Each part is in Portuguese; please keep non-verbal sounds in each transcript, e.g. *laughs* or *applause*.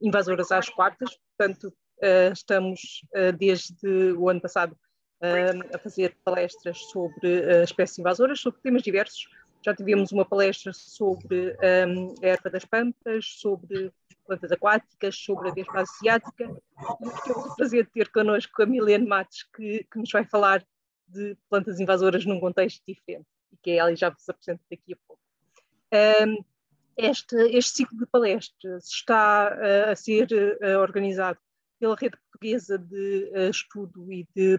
invasoras às quartas, portanto, eh, estamos eh, desde o ano passado eh, a fazer palestras sobre espécies invasoras, sobre temas diversos. Já tivemos uma palestra sobre a erva das pampas, sobre plantas aquáticas, sobre a vespa asiática. E temos o prazer de é ter connosco a Milene Matos, que, que nos vai falar de plantas invasoras num contexto diferente, e que a Eli já vos apresenta daqui a pouco. Um, este, este ciclo de palestras está uh, a ser uh, organizado pela Rede Portuguesa de uh, Estudo e de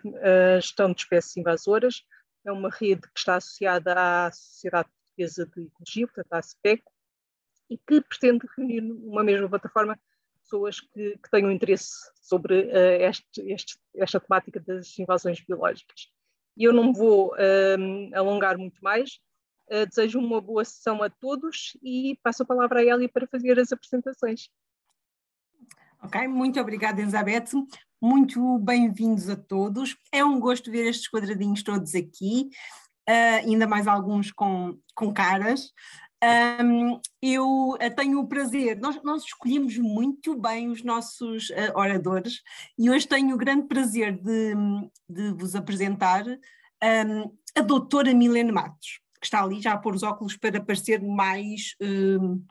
Gestão de Espécies Invasoras. É uma rede que está associada à Sociedade Portuguesa de Ecologia, portanto, à SPEC, e que pretende reunir numa mesma plataforma pessoas que, que tenham interesse sobre este, este, esta temática das invasões biológicas. E eu não me vou alongar muito mais, eh, desejo uma boa sessão a todos e passo a palavra a Elia para fazer as apresentações. Ok, muito obrigada, Elizabeth. Muito bem-vindos a todos. É um gosto ver estes quadradinhos todos aqui, uh, ainda mais alguns com, com caras. Um, eu eh, tenho o prazer, nós, nós, escolhemos muito bem os nossos uh, oradores e hoje tenho o grande prazer de, de vos apresentar um, a doutora Milene Matos que está ali já a pôr os óculos para parecer mais, hum,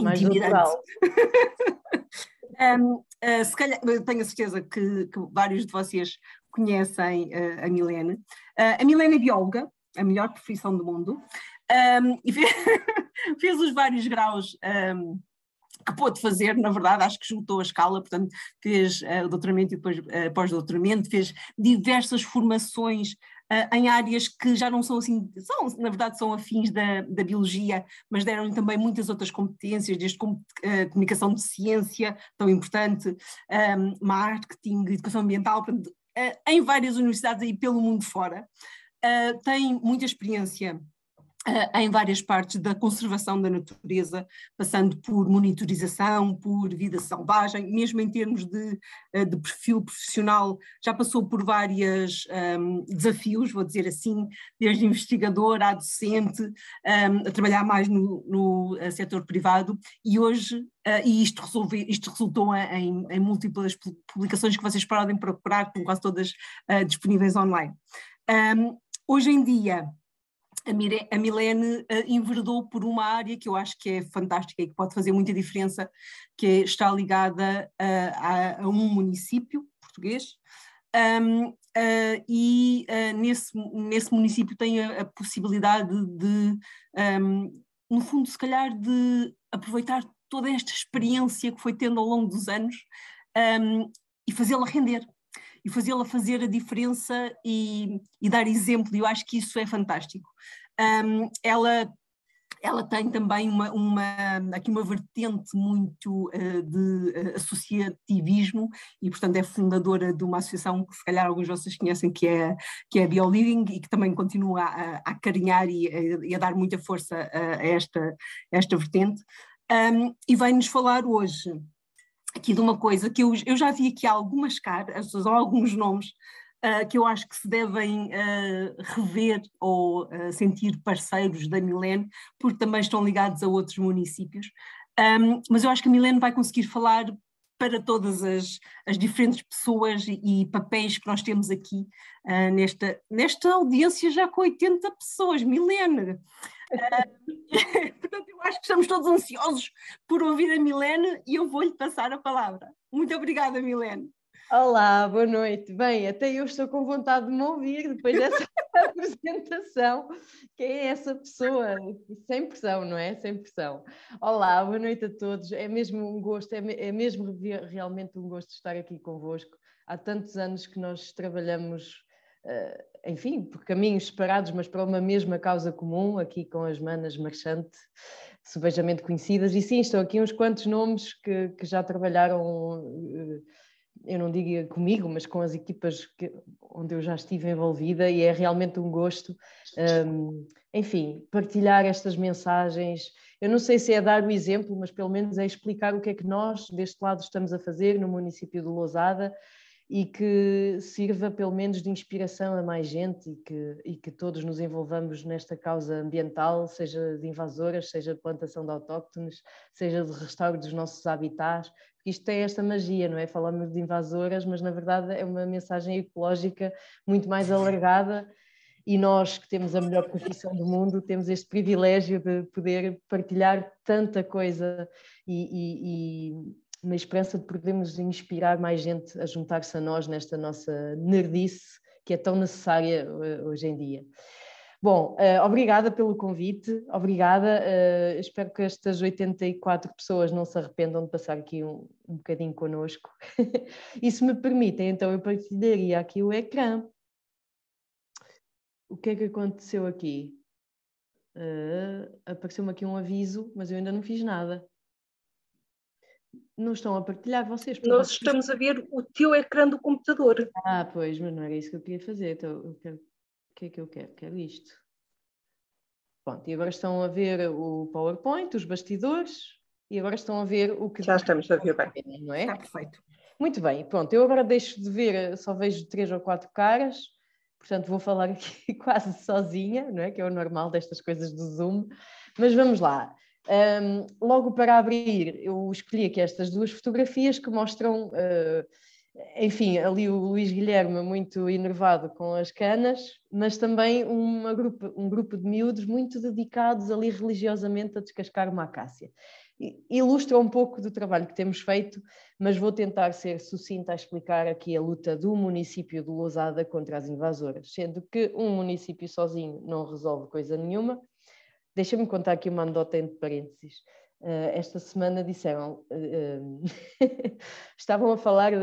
mais intimidante. *laughs* um, uh, eh, se calhar, tenho a certeza que, que vários de vocês conhecem uh, a Milene. Uh, a Milene é bióloga, a melhor profissão do mundo, um, e fez, *laughs* fez, os vários graus um, que pôde fazer, na verdade, acho que juntou a escala, portanto, fez uh, o doutoramento e depois uh, pós-doutoramento, fez diversas formações eh, em áreas que já não são assim, são, na verdade são afins da, da biologia, mas deram-lhe também muitas outras competências, desde como, uh, eh, comunicação de ciência, tão importante, um, ehm, marketing, educação ambiental, portanto, uh, em várias universidades aí pelo mundo fora. Uh, tem muita experiência em várias partes da conservação da natureza, passando por monitorização, por vida selvagem, mesmo em termos de, eh, de perfil profissional, já passou por vários um, ehm, desafios, vou dizer assim, desde investigador à docente, um, ehm, a trabalhar mais no, no eh, setor privado, e hoje Uh, e isto, resolve, isto resultou em, em, múltiplas publicações que vocês podem procurar, estão quase todas uh, disponíveis online. Um, ehm, hoje em dia, a, Mire, a Milene uh, enverdou por uma área que eu acho que é fantástica e que pode fazer muita diferença, que é, está ligada uh, a, a, um município português. Um, uh, eh, e nesse, nesse município tem a, a possibilidade de, um, no fundo, se calhar, de aproveitar toda esta experiência que foi tendo ao longo dos anos um, e fazê-la render e fazê-la fazer a diferença e, e, dar exemplo, e eu acho que isso é fantástico. Um, ela ela tem também uma, uma, aqui uma vertente muito uh, de eh, associativismo e, portanto, é fundadora de uma associação que se calhar alguns de vocês conhecem, que é, que é a BioLiving e que também continua a, a carinhar e a, eh, e a, dar muita força a, a esta, a esta vertente. Um, e vem-nos falar hoje aqui de uma coisa que eu, eu já vi aqui algumas caras, ou alguns nomes uh, que eu acho que se devem uh, rever ou uh, sentir parceiros da Milene, porque também estão ligados a outros municípios. Um, mas eu acho que a Milene vai conseguir falar para todas as, as diferentes pessoas e, e, papéis que nós temos aqui uh, nesta, nesta audiência já com 80 pessoas, Milene. Uh, *laughs* portanto, eu acho que estamos todos ansiosos por ouvir a Milene e eu vou-lhe passar a palavra. Muito obrigada, Milene. Olá, boa noite. Bem, até eu estou com vontade de me ouvir depois *laughs* dessa *laughs* apresentação. Quem é essa pessoa? Sem pressão, não é? Sem pressão. Olá, boa noite a todos. É mesmo um gosto, é, é mesmo realmente um gosto estar aqui convosco. Há tantos anos que nós trabalhamos Uh, enfim, por caminhos separados, mas para uma mesma causa comum, aqui com as manas Marchante, subejamente conhecidas. E sim, estão aqui uns quantos nomes que, que já trabalharam uh, eu não digo comigo, mas com as equipas que, onde eu já estive envolvida e é realmente um gosto, um, enfim, partilhar estas mensagens. Eu não sei se é dar o exemplo, mas pelo menos é explicar o que é que nós deste lado estamos a fazer no município de Lousada e que sirva pelo menos de inspiração a mais gente e que, e que todos nos envolvamos nesta causa ambiental, seja de invasoras, seja de plantação de autóctones, seja de restauro dos nossos habitats, porque isto tem esta magia, não é? Falamos de invasoras, mas na verdade é uma mensagem ecológica muito mais alargada e nós que temos a melhor profissão do mundo temos este privilégio de poder partilhar tanta coisa e, e, e uma esperança de podermos inspirar mais gente a juntar-se a nós nesta nossa nerdice que é tão necessária eh, hoje em dia. Bom, uh, obrigada pelo convite, obrigada. Uh, espero que estas 84 pessoas não se arrependam de passar aqui um, um bocadinho connosco. *laughs* e se me permitem, então eu partilharia aqui o ecrã. O que é que aconteceu aqui? Uh, Apareceu-me aqui um aviso, mas eu ainda não fiz nada não estão a partilhar vocês. Nós estamos a ver o teu ecrã do computador. Ah, pois, mas não era isso que eu queria fazer. Então, quero... o que é que eu quero? Quero isto. Pronto, e agora estão a ver o PowerPoint, os bastidores, e agora estão a ver o que. Já estamos a ver bem. Não é? Está perfeito. Muito bem, pronto, eu agora deixo de ver, só vejo três ou quatro caras, portanto vou falar *laughs* aqui quase sozinha, não é? Que é o normal destas coisas do Zoom, mas vamos lá. Um, logo para abrir, eu escolhi aqui estas duas fotografias que mostram, uh, enfim, ali o Luís Guilherme muito enervado com as canas, mas também uma grupo, um grupo de miúdos muito dedicados ali religiosamente a descascar uma acácia. Ilustra um pouco do trabalho que temos feito, mas vou tentar ser sucinta a explicar aqui a luta do município de Lousada contra as invasoras, sendo que um município sozinho não resolve coisa nenhuma Deixa-me contar aqui uma anedota entre parênteses. Uh, esta semana disseram, uh, *laughs* estavam a falar,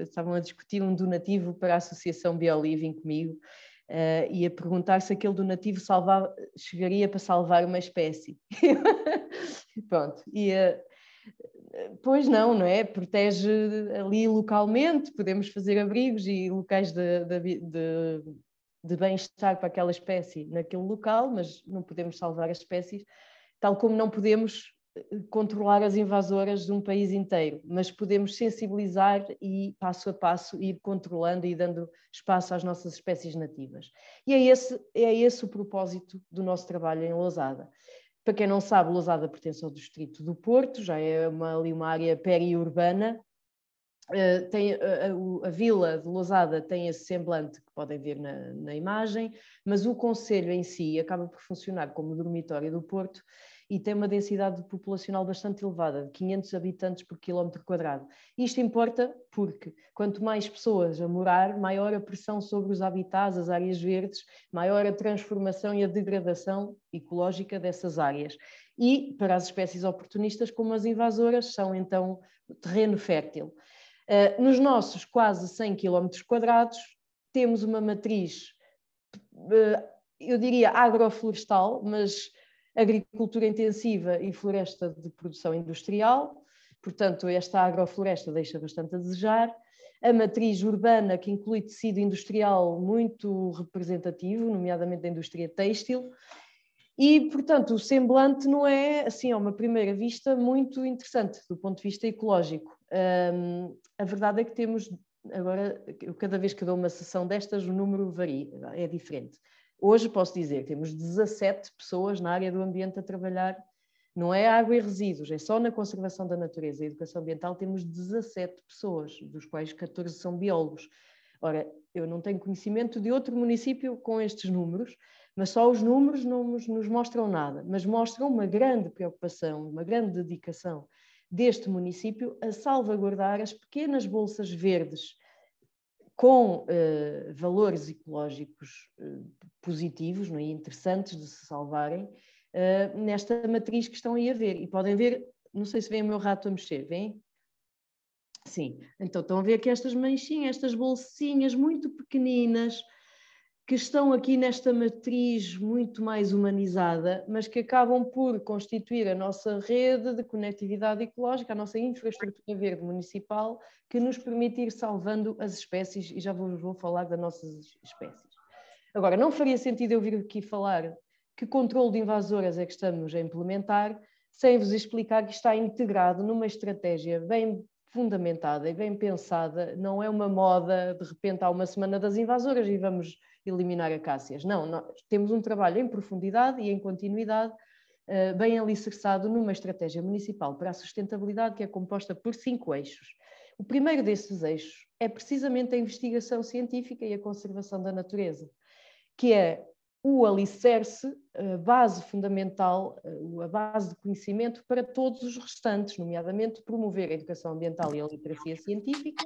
estavam a discutir um donativo para a Associação Bioliving comigo uh, e a perguntar se aquele donativo salvava, chegaria para salvar uma espécie. *laughs* Pronto, e Pois não, não é? Protege ali localmente, podemos fazer abrigos e locais de, de, de de bem-estar para aquela espécie naquele local, mas não podemos salvar as espécies, tal como não podemos eh, controlar as invasoras de um país inteiro, mas podemos sensibilizar e, passo a passo, ir controlando e dando espaço às nossas espécies nativas. E é esse, é esse o propósito do nosso trabalho em Lousada. Para quem não sabe, Lousada pertence ao distrito do Porto, já é uma, ali uma área periurbana, eh, tem, a, eh, eh, a, vila de Lousada tem esse semblante que podem ver na, na, imagem, mas o Conselho em si acaba por funcionar como dormitório do Porto e tem uma densidade populacional bastante elevada, de 500 habitantes por quilómetro quadrado. Isto importa porque quanto mais pessoas a morar, maior a pressão sobre os habitats, as áreas verdes, maior a transformação e a degradação ecológica dessas áreas. E para as espécies oportunistas, como as invasoras, são então terreno fértil. Eh, nos nossos quase 100 km quadrados temos uma matriz, eh, eu diria agroflorestal, mas agricultura intensiva e floresta de produção industrial, portanto esta agrofloresta deixa bastante a desejar, a matriz urbana que inclui tecido industrial muito representativo, nomeadamente da indústria têxtil, e, portanto, o semblante não é, assim, a uma primeira vista, muito interessante do ponto de vista ecológico. Um, a verdade é que temos agora, eu cada vez que dou uma sessão destas, o número varia, é diferente. Hoje posso dizer que temos 17 pessoas na área do ambiente a trabalhar, não é água e resíduos, é só na conservação da natureza e educação ambiental temos 17 pessoas, dos quais 14 são biólogos. Ora, eu não tenho conhecimento de outro município com estes números, mas só os números não nos, nos mostram nada, mas mostram uma grande preocupação, uma grande dedicação deste município a salvaguardar as pequenas bolsas verdes com eh, valores ecológicos eh, positivos é? e interessantes de se salvarem eh, nesta matriz que estão aí a ver. E podem ver, não sei se vem o meu rato a mexer, vem Sim, então estão a ver que estas manchinhas, estas bolsinhas muito pequeninas, que estão aqui nesta matriz muito mais humanizada, mas que acabam por constituir a nossa rede de conectividade ecológica, a nossa infraestrutura verde municipal, que nos permite ir salvando as espécies, e já vos vou falar das nossas espécies. Agora, não faria sentido eu vir aqui falar que controle de invasoras é que estamos a implementar, sem vos explicar que está integrado numa estratégia bem fundamentada e bem pensada, não é uma moda, de repente há uma semana das invasoras e vamos eliminar acácias. Não, nós temos um trabalho em profundidade e em continuidade, eh, bem alicerçado numa estratégia municipal para a sustentabilidade que é composta por cinco eixos. O primeiro desses eixos é precisamente a investigação científica e a conservação da natureza, que é o alicerce, a eh, base fundamental, eh, a base de conhecimento para todos os restantes, nomeadamente promover a educação ambiental e a literacia científica,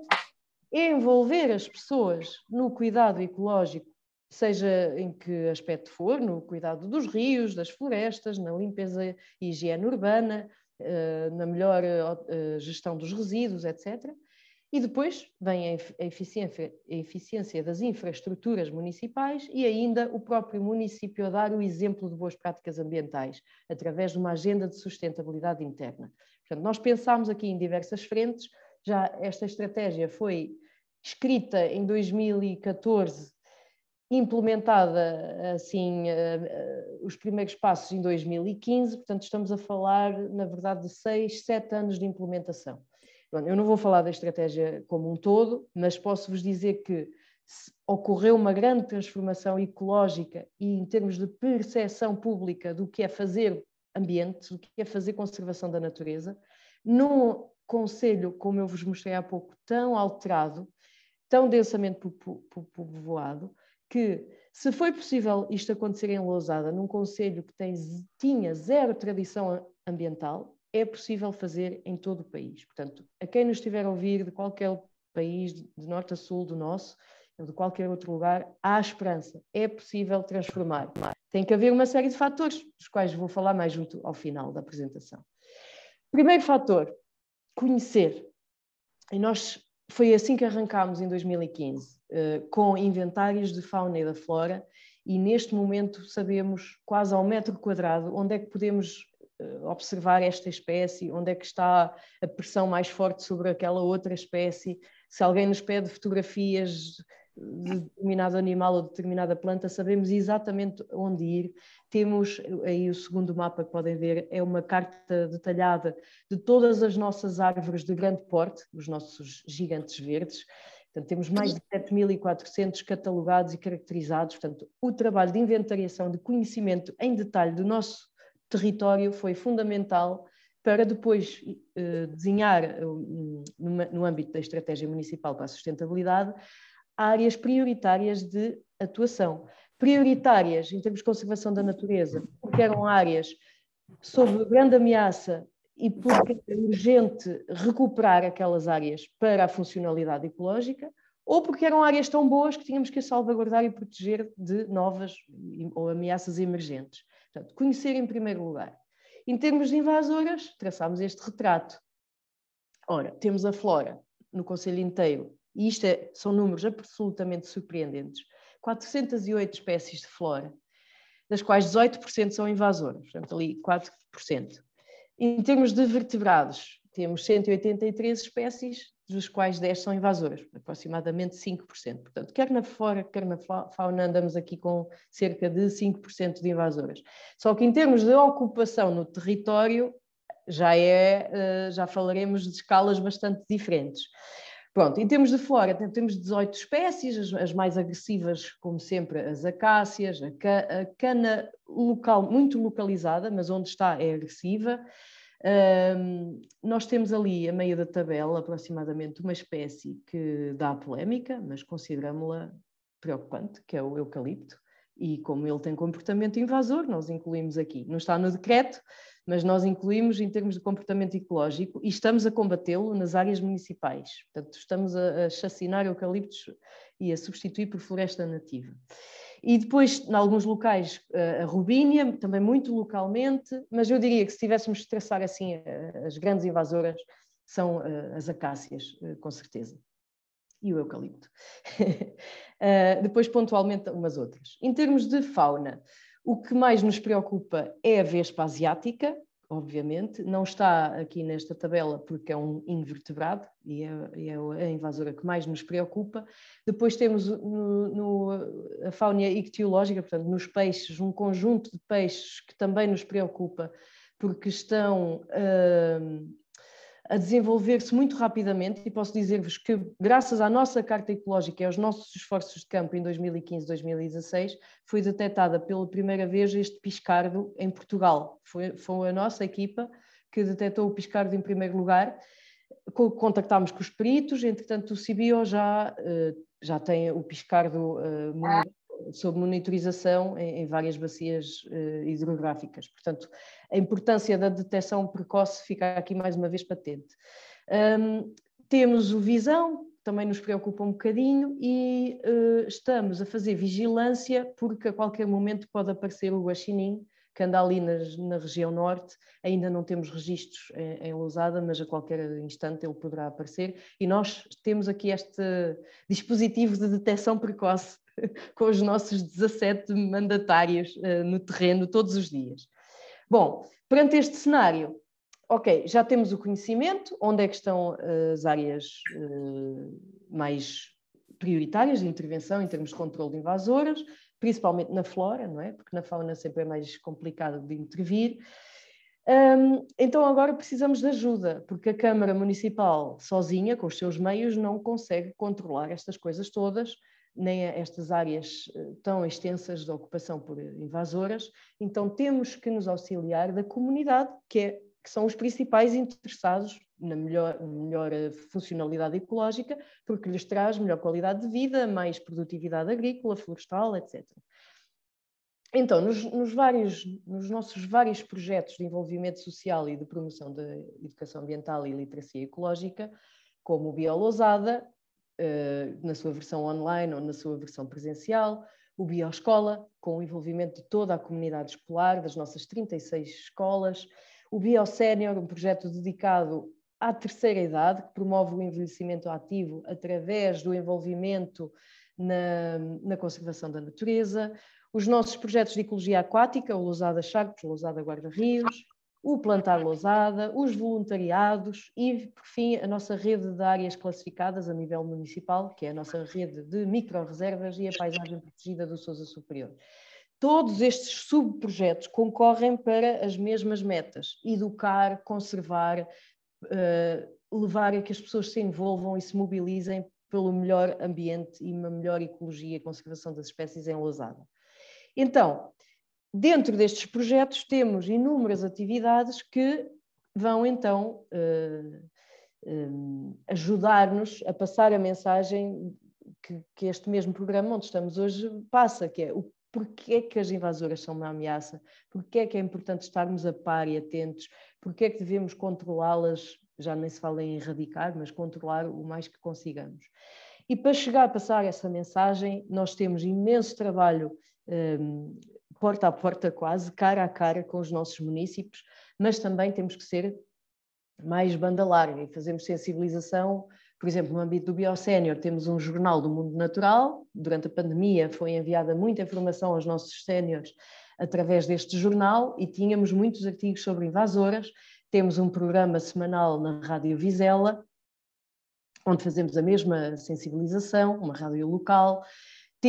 envolver as pessoas no cuidado ecológico seja em que aspecto for, no cuidado dos rios, das florestas, na limpeza e higiene urbana, eh, na melhor eh, gestão dos resíduos, etc. E depois vem a eficiência, a eficiência das infraestruturas municipais e ainda o próprio município a dar o exemplo de boas práticas ambientais, através de uma agenda de sustentabilidade interna. Portanto, nós pensámos aqui em diversas frentes, já esta estratégia foi escrita em 2014 implementada assim eh, eh, os primeiros passos em 2015, portanto estamos a falar na verdade de seis, sete anos de implementação. Eu não vou falar da estratégia como um todo, mas posso vos dizer que ocorreu uma grande transformação ecológica e em termos de percepção pública do que é fazer ambiente, do que é fazer conservação da natureza, num conselho, como eu vos mostrei há pouco, tão alterado, tão densamente povoado, que se foi possível isto acontecer em Lousada, num conselho que tem, tinha zero tradição ambiental, é possível fazer em todo o país. Portanto, a quem nos estiver a ouvir de qualquer país, de norte a sul do nosso, ou de qualquer outro lugar, há esperança. É possível transformar. Tem que haver uma série de fatores, dos quais vou falar mais junto ao final da apresentação. Primeiro fator, conhecer. E nós foi assim que arrancámos em 2015, eh, com inventários de fauna e da flora, e neste momento sabemos quase ao metro quadrado onde é que podemos eh, observar esta espécie, onde é que está a pressão mais forte sobre aquela outra espécie. Se alguém nos pede fotografias de determinado animal ou de determinada planta, sabemos exatamente onde ir. Temos aí o segundo mapa que podem ver, é uma carta detalhada de todas as nossas árvores de grande porte, os nossos gigantes verdes. Portanto, temos mais de 7.400 catalogados e caracterizados. Portanto, o trabalho de inventariação, de conhecimento em detalhe do nosso território foi fundamental para depois eh, desenhar, eh, no âmbito da Estratégia Municipal para a Sustentabilidade, áreas prioritárias de atuação. Prioritárias em termos de conservação da natureza, porque eram áreas sob grande ameaça e porque era urgente recuperar aquelas áreas para a funcionalidade ecológica, ou porque eram áreas tão boas que tínhamos que salvaguardar e proteger de novas ou ameaças emergentes. Portanto, conhecer em primeiro lugar. Em termos de invasoras, traçámos este retrato. Ora, temos a flora no Conselho inteiro e isto é, são números absolutamente surpreendentes, 408 espécies de flora, das quais 18% são invasoras, portanto ali 4%. Em termos de vertebrados, temos 183 espécies, dos quais 10 são invasoras, aproximadamente 5%. Portanto, quer na flora, quer na fauna, andamos aqui com cerca de 5% de invasoras. Só que em termos de ocupação no território, já é, eh, já falaremos de escalas bastante diferentes. Pronto, em termos de flora, temos 18 espécies, as, as mais agressivas, como sempre, as acácias, a, ca, a, cana local, muito localizada, mas onde está é agressiva. Um, nós temos ali, a meio da tabela, aproximadamente, uma espécie que dá polémica, mas consideramos-la preocupante, que é o eucalipto. E como ele tem comportamento invasor, nós incluímos aqui. Não está no decreto, mas nós incluímos em termos de comportamento ecológico e estamos a combatê-lo nas áreas municipais. Portanto, estamos a, a chacinar eucaliptos e a substituir por floresta nativa. E depois, em alguns locais, a rubínia, também muito localmente, mas eu diria que se tivéssemos de traçar assim as grandes invasoras, são as acácias, eh, com certeza, e o eucalipto. *laughs* uh, depois pontualmente umas outras. Em termos de fauna, o que mais nos preocupa é a vespa asiática, obviamente, não está aqui nesta tabela porque é um invertebrado e é, é a invasora que mais nos preocupa. Depois temos no, no, a fauna ictiológica, portanto, nos peixes, um conjunto de peixes que também nos preocupa porque estão uh, a desenvolver-se muito rapidamente e posso dizer-vos que, graças à nossa carta ecológica e aos nossos esforços de campo em 2015-2016, foi detectada pela primeira vez este piscardo em Portugal. Foi, foi a nossa equipa que detectou o piscardo em primeiro lugar. Contactámos com os peritos, entretanto o CBO já, eh, já tem o piscardo eh, sob monitorização em, em, várias bacias uh, hidrográficas. Portanto, a importância da detecção precoce fica aqui mais uma vez patente. Um, temos o visão, também nos preocupa um bocadinho, e uh, estamos a fazer vigilância porque a qualquer momento pode aparecer o guaxinim, que anda ali nas, na região norte, ainda não temos registros em, em, Lousada, mas a qualquer instante ele poderá aparecer, e nós temos aqui este dispositivo de detecção precoce *laughs* com os nossos 17 mandatários eh, no terreno todos os dias. Bom, perante este cenário, ok, já temos o conhecimento, onde é que estão eh, as áreas eh, mais prioritárias de intervenção em termos de controle de invasoras, principalmente na flora, não é? Porque na fauna sempre é mais complicado de intervir. Um, então agora precisamos de ajuda, porque a Câmara Municipal sozinha, com os seus meios, não consegue controlar estas coisas todas, nem a estas áreas eh, tão extensas de ocupação por eh, invasoras. Então temos que nos auxiliar da comunidade, que, é, que são os principais interessados na melhor, melhor eh, funcionalidade ecológica, porque lhes traz melhor qualidade de vida, mais produtividade agrícola, florestal, etc. Então, nos, nos, vários, nos nossos vários projetos de envolvimento social e de promoção da educação ambiental e literacia ecológica, como o Biolousada, eh, na sua versão online ou na sua versão presencial, o Bioescola, com o envolvimento de toda a comunidade escolar, das nossas 36 escolas, o BioSénior, um projeto dedicado à terceira idade, que promove o envelhecimento ativo através do envolvimento na, na conservação da natureza, os nossos projetos de ecologia aquática, o Lousada Charcos, Lousada Guarda-Rios, o plantar lousada, os voluntariados e, por fim, a nossa rede de áreas classificadas a nível municipal, que é a nossa rede de micro-reservas e a paisagem protegida do Sousa Superior. Todos estes subprojetos concorrem para as mesmas metas: educar, conservar, eh, levar a que as pessoas se envolvam e se mobilizem pelo melhor ambiente e uma melhor ecologia e conservação das espécies em Lousada. Então, dentro destes projetos temos inúmeras atividades que vão então eh, eh, ajudar-nos a passar a mensagem que, que, este mesmo programa onde estamos hoje passa, que é o porquê é que as invasoras são uma ameaça, porquê é que é importante estarmos a par e atentos, porquê é que devemos controlá-las, já nem se fala em erradicar, mas controlar o mais que consigamos. E para chegar a passar essa mensagem, nós temos imenso trabalho eh, porta a porta quase, cara a cara com os nossos municípios, mas também temos que ser mais banda larga e fazemos sensibilização, por exemplo, no âmbito do Biosénior, temos um jornal do mundo natural, durante a pandemia foi enviada muita informação aos nossos séniores através deste jornal e tínhamos muitos artigos sobre invasoras, temos um programa semanal na Rádio Vizela onde fazemos a mesma sensibilização, uma rádio local,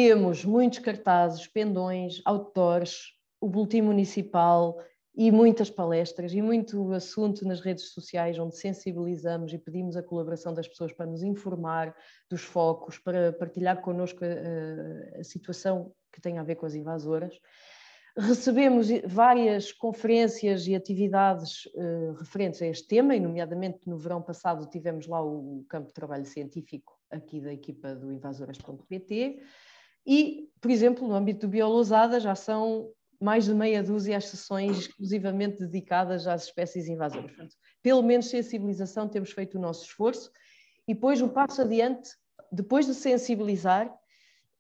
temos muitos cartazes, pendões, outdoors, o boletim municipal e muitas palestras e muito assunto nas redes sociais onde sensibilizamos e pedimos a colaboração das pessoas para nos informar dos focos, para partilhar connosco a, eh, a situação que tem a ver com as invasoras. Recebemos várias conferências e atividades uh, referentes a este tema, e nomeadamente no verão passado tivemos lá o campo de trabalho científico aqui da equipa do invasoras.pt. E, por exemplo, no âmbito do Biolusada já são mais de meia dúzia as sessões exclusivamente dedicadas às espécies invasoras. Portanto, pelo menos sensibilização temos feito o nosso esforço e depois um passo adiante, depois de sensibilizar,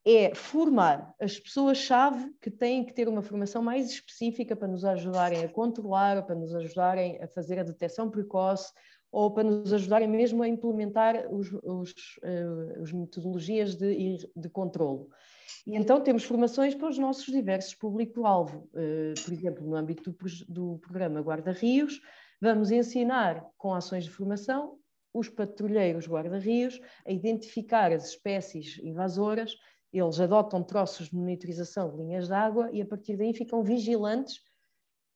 é formar as pessoas-chave que têm que ter uma formação mais específica para nos ajudarem a controlar, para nos ajudarem a fazer a detecção precoce ou para nos ajudarem mesmo a implementar os, os, uh, eh, as metodologias de, de controlo. E então temos formações para os nossos diversos público-alvo. Eh, por exemplo, no âmbito do programa Guarda-Rios, vamos ensinar com ações de formação os patrulheiros guarda-rios a identificar as espécies invasoras. Eles adotam troços de monitorização de linhas de água e a partir daí ficam vigilantes.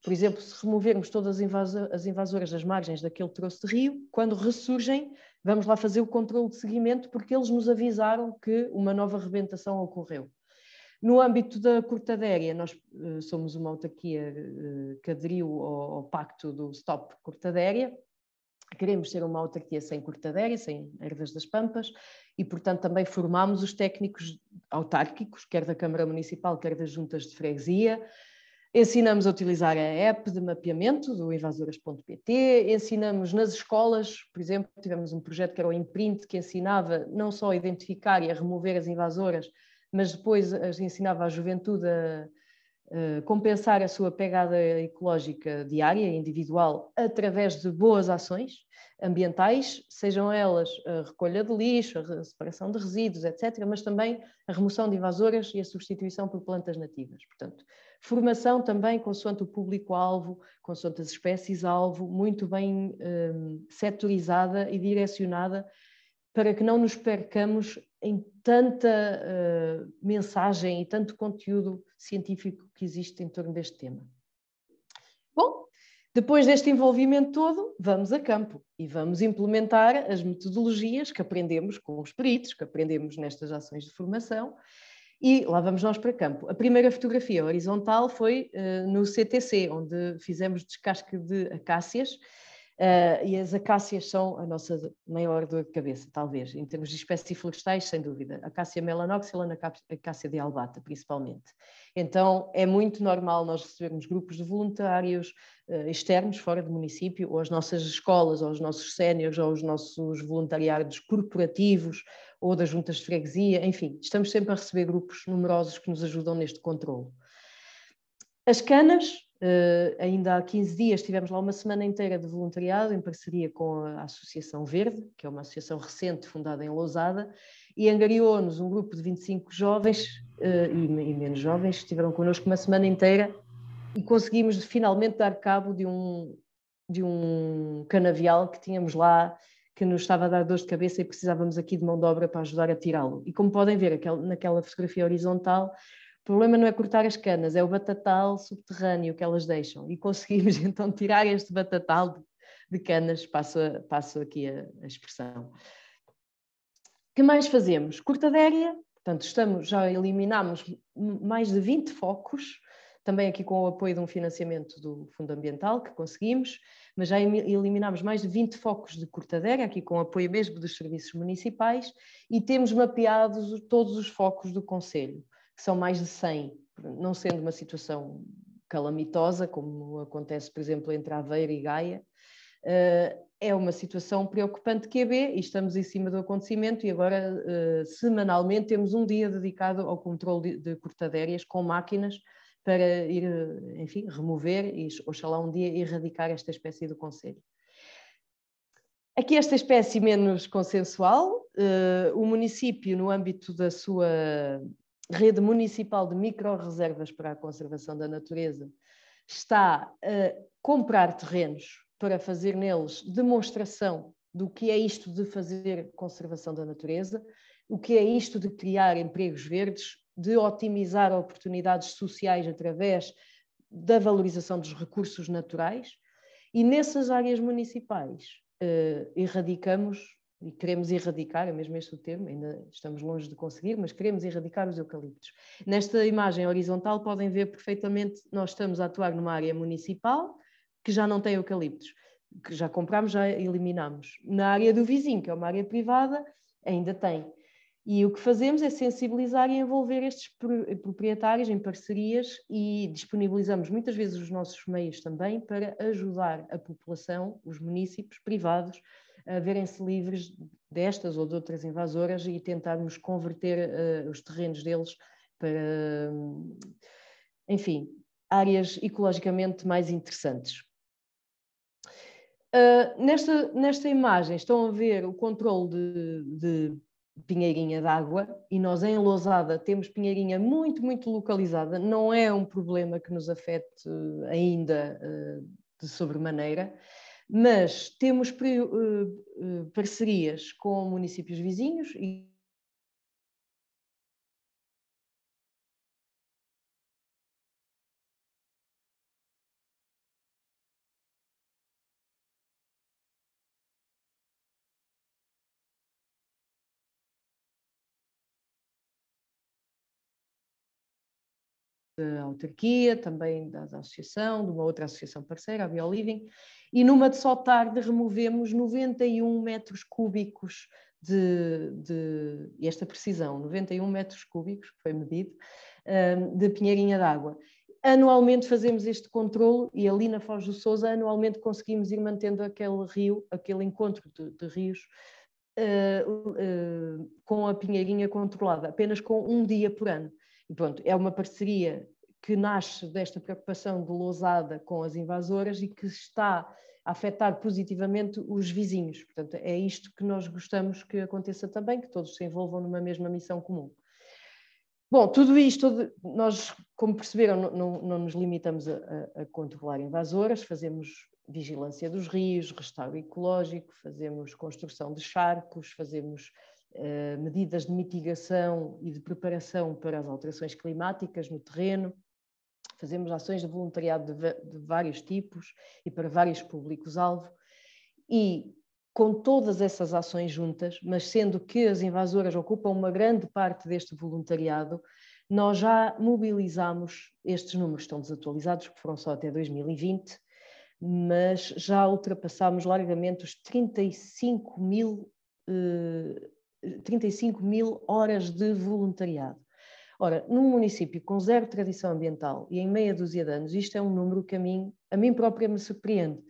Por exemplo, se removermos todas as invasoras das margens daquele troço de rio, quando ressurgem, vamos lá fazer o controle de seguimento porque eles nos avisaram que uma nova rebentação ocorreu. No âmbito da Cortadéria, nós eh, somos uma autarquia eh, que aderiu ao, ao, pacto do Stop Cortadéria, queremos ser uma autarquia sem Cortadéria, sem ervas das Pampas, e portanto também formámos os técnicos autárquicos, quer da Câmara Municipal, quer das juntas de freguesia, Ensinamos a utilizar a app de mapeamento do invasoras.pt, ensinamos nas escolas, por exemplo, tivemos um projeto que era o Imprint, que ensinava não só a identificar e a remover as invasoras, mas depois ensinava à juventude a, a compensar a sua pegada ecológica diária, individual, através de boas ações ambientais, sejam elas a recolha de lixo, a separação de resíduos, etc., mas também a remoção de invasoras e a substituição por plantas nativas. Portanto, Formação também consoante o público-alvo, consoante as espécies-alvo, muito bem um, setorizada e direcionada para que não nos percamos em tanta uh, mensagem e tanto conteúdo científico que existe em torno deste tema. Bom, depois deste envolvimento todo, vamos a campo e vamos implementar as metodologias que aprendemos com os peritos, que aprendemos nestas ações de formação e lá vamos nós para campo. A primeira fotografia horizontal foi uh, no CTC, onde fizemos descasque de acácias. Uh, e as acácias são a nossa maior dor de cabeça, talvez, em termos de espécies florestais, sem dúvida. Acácia melanoxylon, acácia de albata, principalmente. Então, é muito normal nós recebermos grupos de voluntários, eh, externos, fora do município, ou as nossas escolas, ou os nossos séniores, ou os nossos voluntariados corporativos, ou das juntas de freguesia, enfim, estamos sempre a receber grupos numerosos que nos ajudam neste controle. As canas, eh, ainda há 15 dias tivemos lá uma semana inteira de voluntariado em parceria com a Associação Verde, que é uma associação recente fundada em Lousada, e angariou-nos um grupo de 25 jovens eh, e menos jovens que estiveram connosco uma semana inteira e conseguimos finalmente dar cabo de um, de um canavial que tínhamos lá que nos estava a dar dor de cabeça e precisávamos aqui de mão de obra para ajudar a tirá-lo. E como podem ver naquela fotografia horizontal, o problema não é cortar as canas, é o batatal subterrâneo que elas deixam. E conseguimos *laughs* então tirar este batatal de, de canas, passo, a, passo aqui a, a expressão. que mais fazemos? Cortadéria, portanto estamos, já eliminámos mais de 20 focos, também aqui com o apoio de um financiamento do Fundo Ambiental, que conseguimos, mas já eliminámos mais de 20 focos de cortadera, aqui com o apoio mesmo dos serviços municipais, e temos mapeados todos os focos do Conselho, que são mais de 100, não sendo uma situação calamitosa, como acontece, por exemplo, entre Aveiro e Gaia, eh, é uma situação preocupante que é B, e estamos em cima do acontecimento, e agora eh, semanalmente temos um dia dedicado ao controle de, de cortadérias com máquinas para ir, enfim, remover e, oxalá, um dia erradicar esta espécie do Conselho. Aqui esta espécie menos consensual, uh, o município, no âmbito da sua rede municipal de micro-reservas para a conservação da natureza, está a comprar terrenos para fazer neles demonstração do que é isto de fazer conservação da natureza, o que é isto de criar empregos verdes, de otimizar oportunidades sociais através da valorização dos recursos naturais e nessas áreas municipais eh, erradicamos e queremos erradicar, é mesmo este o termo, ainda estamos longe de conseguir, mas queremos erradicar os eucaliptos. Nesta imagem horizontal podem ver perfeitamente, nós estamos a atuar numa área municipal que já não tem eucaliptos, que já compramos, já eliminamos. Na área do vizinho, que é uma área privada, ainda tem. E o que fazemos é sensibilizar e envolver estes proprietários em parcerias e disponibilizamos muitas vezes os nossos meios também para ajudar a população, os municípios privados, a verem-se livres destas ou de outras invasoras e tentarmos converter uh, os terrenos deles para, enfim, áreas ecologicamente mais interessantes. Uh, nesta, nesta imagem estão a ver o controle de, de pinheirinha d'água e nós em Lousada temos pinheirinha muito, muito localizada, não é um problema que nos afete eh, ainda eh, de sobremaneira, mas temos eh, parcerias com municípios vizinhos e da autarquia, também da associação, de uma outra associação parceira, a BioLiving, e numa de só tarde removemos 91 metros cúbicos de, de e esta precisão, 91 metros cúbicos, que foi medido, de pinheirinha d'água. Anualmente fazemos este controlo e ali na Foz do Sousa anualmente conseguimos ir mantendo aquele rio, aquele encontro de, de rios, Uh, uh, com a Pinheirinha controlada, apenas com um dia por ano pronto, é uma parceria que nasce desta preocupação de Lousada com as invasoras e que está a afetar positivamente os vizinhos. Portanto, é isto que nós gostamos que aconteça também, que todos se envolvam numa mesma missão comum. Bom, tudo isto, nós, como perceberam, não, não, não nos limitamos a, a, controlar invasoras, fazemos vigilância dos rios, restauro ecológico, fazemos construção de charcos, fazemos eh, medidas de mitigação e de preparação para as alterações climáticas no terreno, fazemos ações de voluntariado de, de vários tipos e para vários públicos-alvo, e com todas essas ações juntas, mas sendo que as invasoras ocupam uma grande parte deste voluntariado, nós já mobilizamos, estes números estão desatualizados, que foram só até 2020, mas já ultrapassámos largamente os 35 mil eh, 35 mil horas de voluntariado. Ora, num município com zero tradição ambiental e em meia dúzia de anos, isto é um número que a mim, a mim própria me surpreende.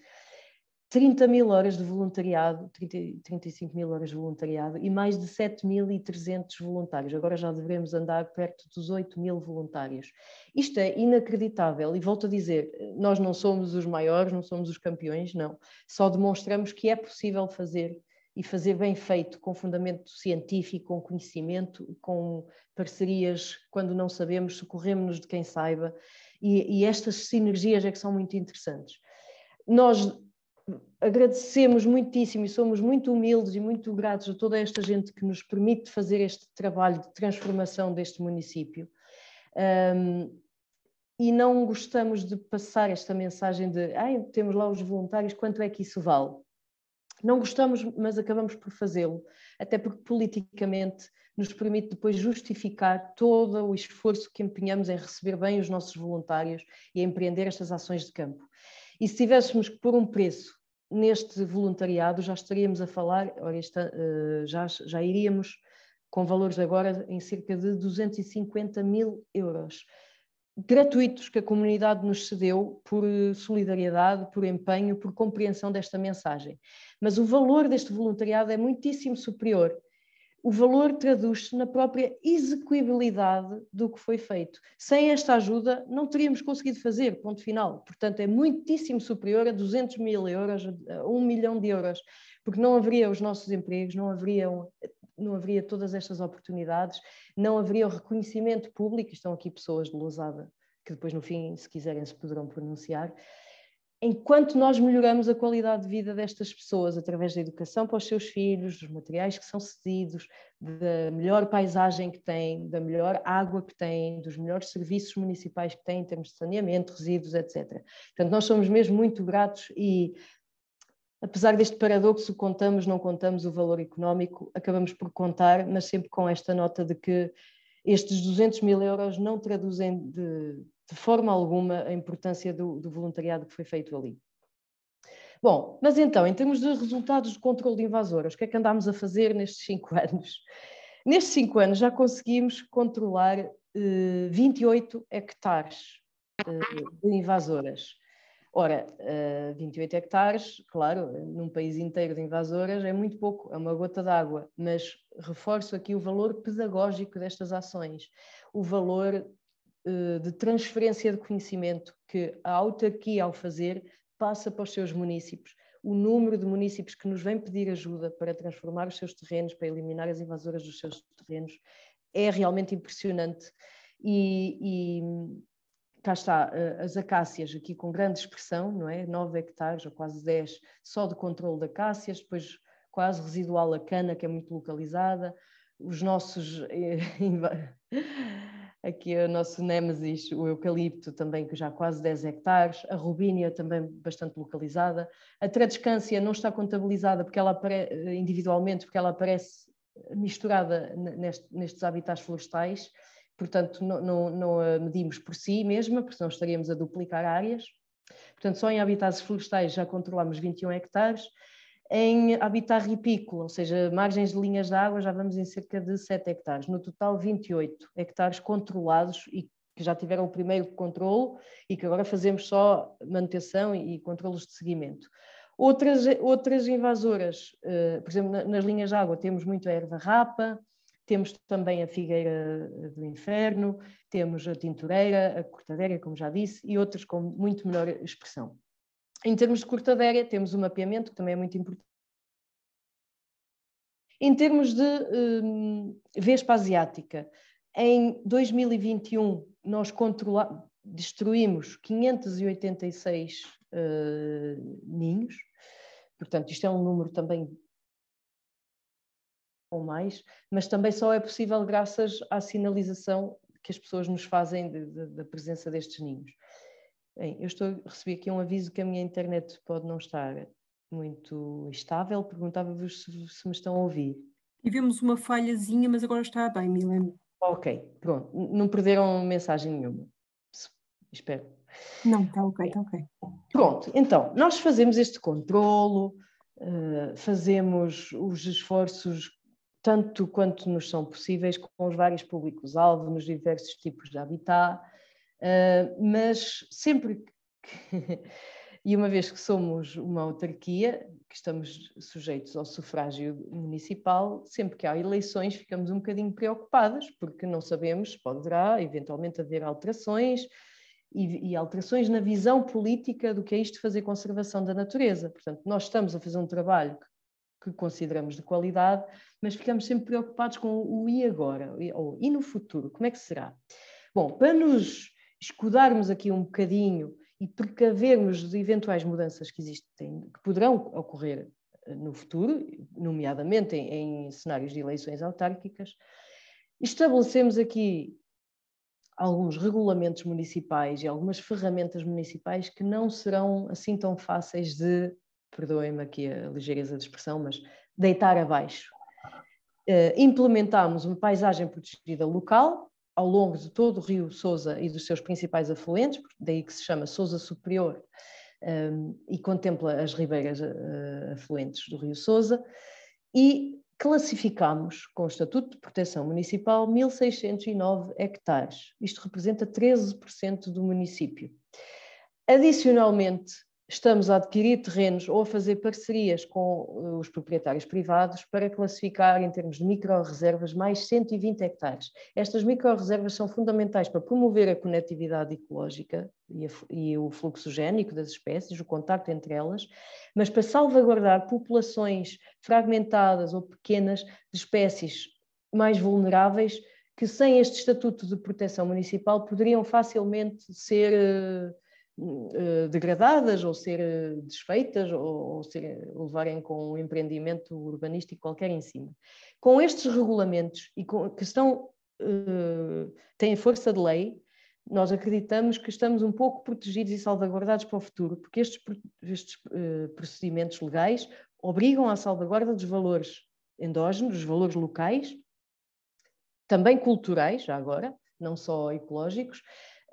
30 mil horas de voluntariado, 30, 35 mil horas de voluntariado e mais de 7.300 voluntários. Agora já devemos andar perto dos 8 mil voluntários. Isto é inacreditável e volto a dizer, nós não somos os maiores, não somos os campeões, não. Só demonstramos que é possível fazer e fazer bem feito, com fundamento científico, com conhecimento, com parcerias, quando não sabemos, socorremos-nos de quem saiba, e, e estas sinergias é que são muito interessantes. Nós agradecemos muitíssimo e somos muito humildes e muito gratos a toda esta gente que nos permite fazer este trabalho de transformação deste município. Um, e não gostamos de passar esta mensagem de ah, temos lá os voluntários, quanto é que isso vale? não gostamos, mas acabamos por fazê-lo, até porque politicamente nos permite depois justificar todo o esforço que empenhamos em receber bem os nossos voluntários e a empreender estas ações de campo. E se tivéssemos que pôr um preço neste voluntariado, já estaríamos a falar, esta, eh, já, já iríamos com valores agora em cerca de 250 mil euros gratuitos que a comunidade nos cedeu por eh, solidariedade, por empenho, por compreensão desta mensagem. Mas o valor deste voluntariado é muitíssimo superior. O valor traduz-se na própria execuibilidade do que foi feito. Sem esta ajuda, não teríamos conseguido fazer, ponto final. Portanto, é muitíssimo superior a 200 mil euros, a 1 milhão de euros, porque não haveria os nossos empregos, não haveriam não haveria todas estas oportunidades, não haveria o reconhecimento público, estão aqui pessoas de Lousada, que depois no fim, se quiserem, se poderão pronunciar, enquanto nós melhoramos a qualidade de vida destas pessoas através da educação para os seus filhos, dos materiais que são cedidos, da melhor paisagem que têm, da melhor água que têm, dos melhores serviços municipais que têm em termos de saneamento, resíduos, etc. Portanto, nós somos mesmo muito gratos e Apesar deste paradoxo, contamos, não contamos o valor económico, acabamos por contar, mas sempre com esta nota de que estes 200 mil euros não traduzem de, de forma alguma a importância do, do, voluntariado que foi feito ali. Bom, mas então, em termos de resultados de controle de invasoras, o que é que andámos a fazer nestes cinco *laughs* anos? Nestes cinco anos já conseguimos controlar 28 eh, hectares eh, de invasoras. Ora, 28 eh, hectares, claro, num país inteiro de invasoras é muito pouco, é uma gota d'água, mas reforço aqui o valor pedagógico destas ações, o valor eh, de transferência de conhecimento que a autarquia, ao fazer, passa para os seus municípios. O número de municípios que nos vem pedir ajuda para transformar os seus terrenos, para eliminar as invasoras dos seus terrenos, é realmente impressionante. E, e, cá está, eh, as acácias aqui com grande expressão, não é? 9 hectares ou quase 10 só de controle de acácias, depois quase residual a cana, que é muito localizada, os nossos. Eh, *laughs* aqui é o nosso Nemesis, o eucalipto também, que já há quase 10 hectares, a robínia também bastante localizada, a tradescância não está contabilizada porque ela eh, individualmente, porque ela aparece misturada nestes habitats florestais, portanto, não, não, não a medimos por si mesma, porque senão estaríamos a duplicar áreas. Portanto, só em habitats florestais já controlamos 21 hectares. Em habitat ripícola, ou seja, margens de linhas de água, já vamos em cerca de 7 hectares. No total, 28 hectares controlados e que já tiveram o primeiro controlo e que agora fazemos só manutenção e controlos de seguimento. Outras, outras invasoras, eh, por exemplo, nas linhas de água temos muito a erva rapa, temos também a Figueira do Inferno, temos a Tintureira, a Cortadeira, como já disse, e outras com muito menor expressão. Em termos de Cortadeira, temos o mapeamento, que também é muito importante. Em termos de um, Vespa Asiática, em 2021 nós destruímos 586 uh, hum, ninhos, portanto isto é um número também ou mais, mas também só é possível graças à sinalização que as pessoas nos fazem da presença destes ninhos. Bem, eu estou, recebi aqui um aviso que a minha internet pode não estar muito estável, perguntava-vos se, se, me estão a ouvir. Tivemos uma falhazinha, mas agora está bem, Milena. Ok, pronto, não perderam mensagem nenhuma, espero. Não, está ok, está ok. Pronto, então, nós fazemos este controlo, eh, fazemos os esforços tanto quanto nos são possíveis, com os vários públicos-alvo, nos diversos tipos de habitat, eh, mas sempre que. *laughs* e uma vez que somos uma autarquia, que estamos sujeitos ao sufrágio municipal, sempre que há eleições ficamos um bocadinho preocupadas, porque não sabemos, poderá eventualmente haver alterações, e, e, alterações na visão política do que é isto de fazer conservação da natureza. Portanto, nós estamos a fazer um trabalho que que consideramos de qualidade, mas ficamos sempre preocupados com o e agora, ou e no futuro, como é que será? Bom, para nos escudarmos aqui um bocadinho e precavermos de eventuais mudanças que existem, que poderão ocorrer eh, no futuro, nomeadamente em, em cenários de eleições autárquicas, estabelecemos aqui alguns regulamentos municipais e algumas ferramentas municipais que não serão assim tão fáceis de perdoem-me aqui a ligeireza de expressão, mas deitar abaixo. Uh, implementámos uma paisagem protegida local ao longo de todo o rio Sousa e dos seus principais afluentes, daí que se chama Sousa Superior, um, ehm, e contempla as ribeiras uh, afluentes do rio Sousa, e classificámos com o Estatuto de Proteção Municipal 1.609 hectares. Isto representa 13% do município. Adicionalmente, estamos a adquirir terrenos ou a fazer parcerias com eh, os proprietários privados para classificar em termos de micro-reservas mais 120 hectares. Estas micro-reservas são fundamentais para promover a conectividade ecológica e, a, e o fluxo gênico das espécies, o contato entre elas, mas para salvaguardar populações fragmentadas ou pequenas de espécies mais vulneráveis que sem este estatuto de proteção municipal poderiam facilmente ser eh, eh, degradadas ou ser eh, desfeitas ou, ou ser, levarem com um empreendimento urbanístico qualquer em cima. Com estes regulamentos e com, que estão, uh, eh, têm força de lei, nós acreditamos que estamos um pouco protegidos e salvaguardados para o futuro, porque estes, estes uh, procedimentos legais obrigam à salvaguarda dos valores endógenos, dos valores locais, também culturais, já agora, não só ecológicos,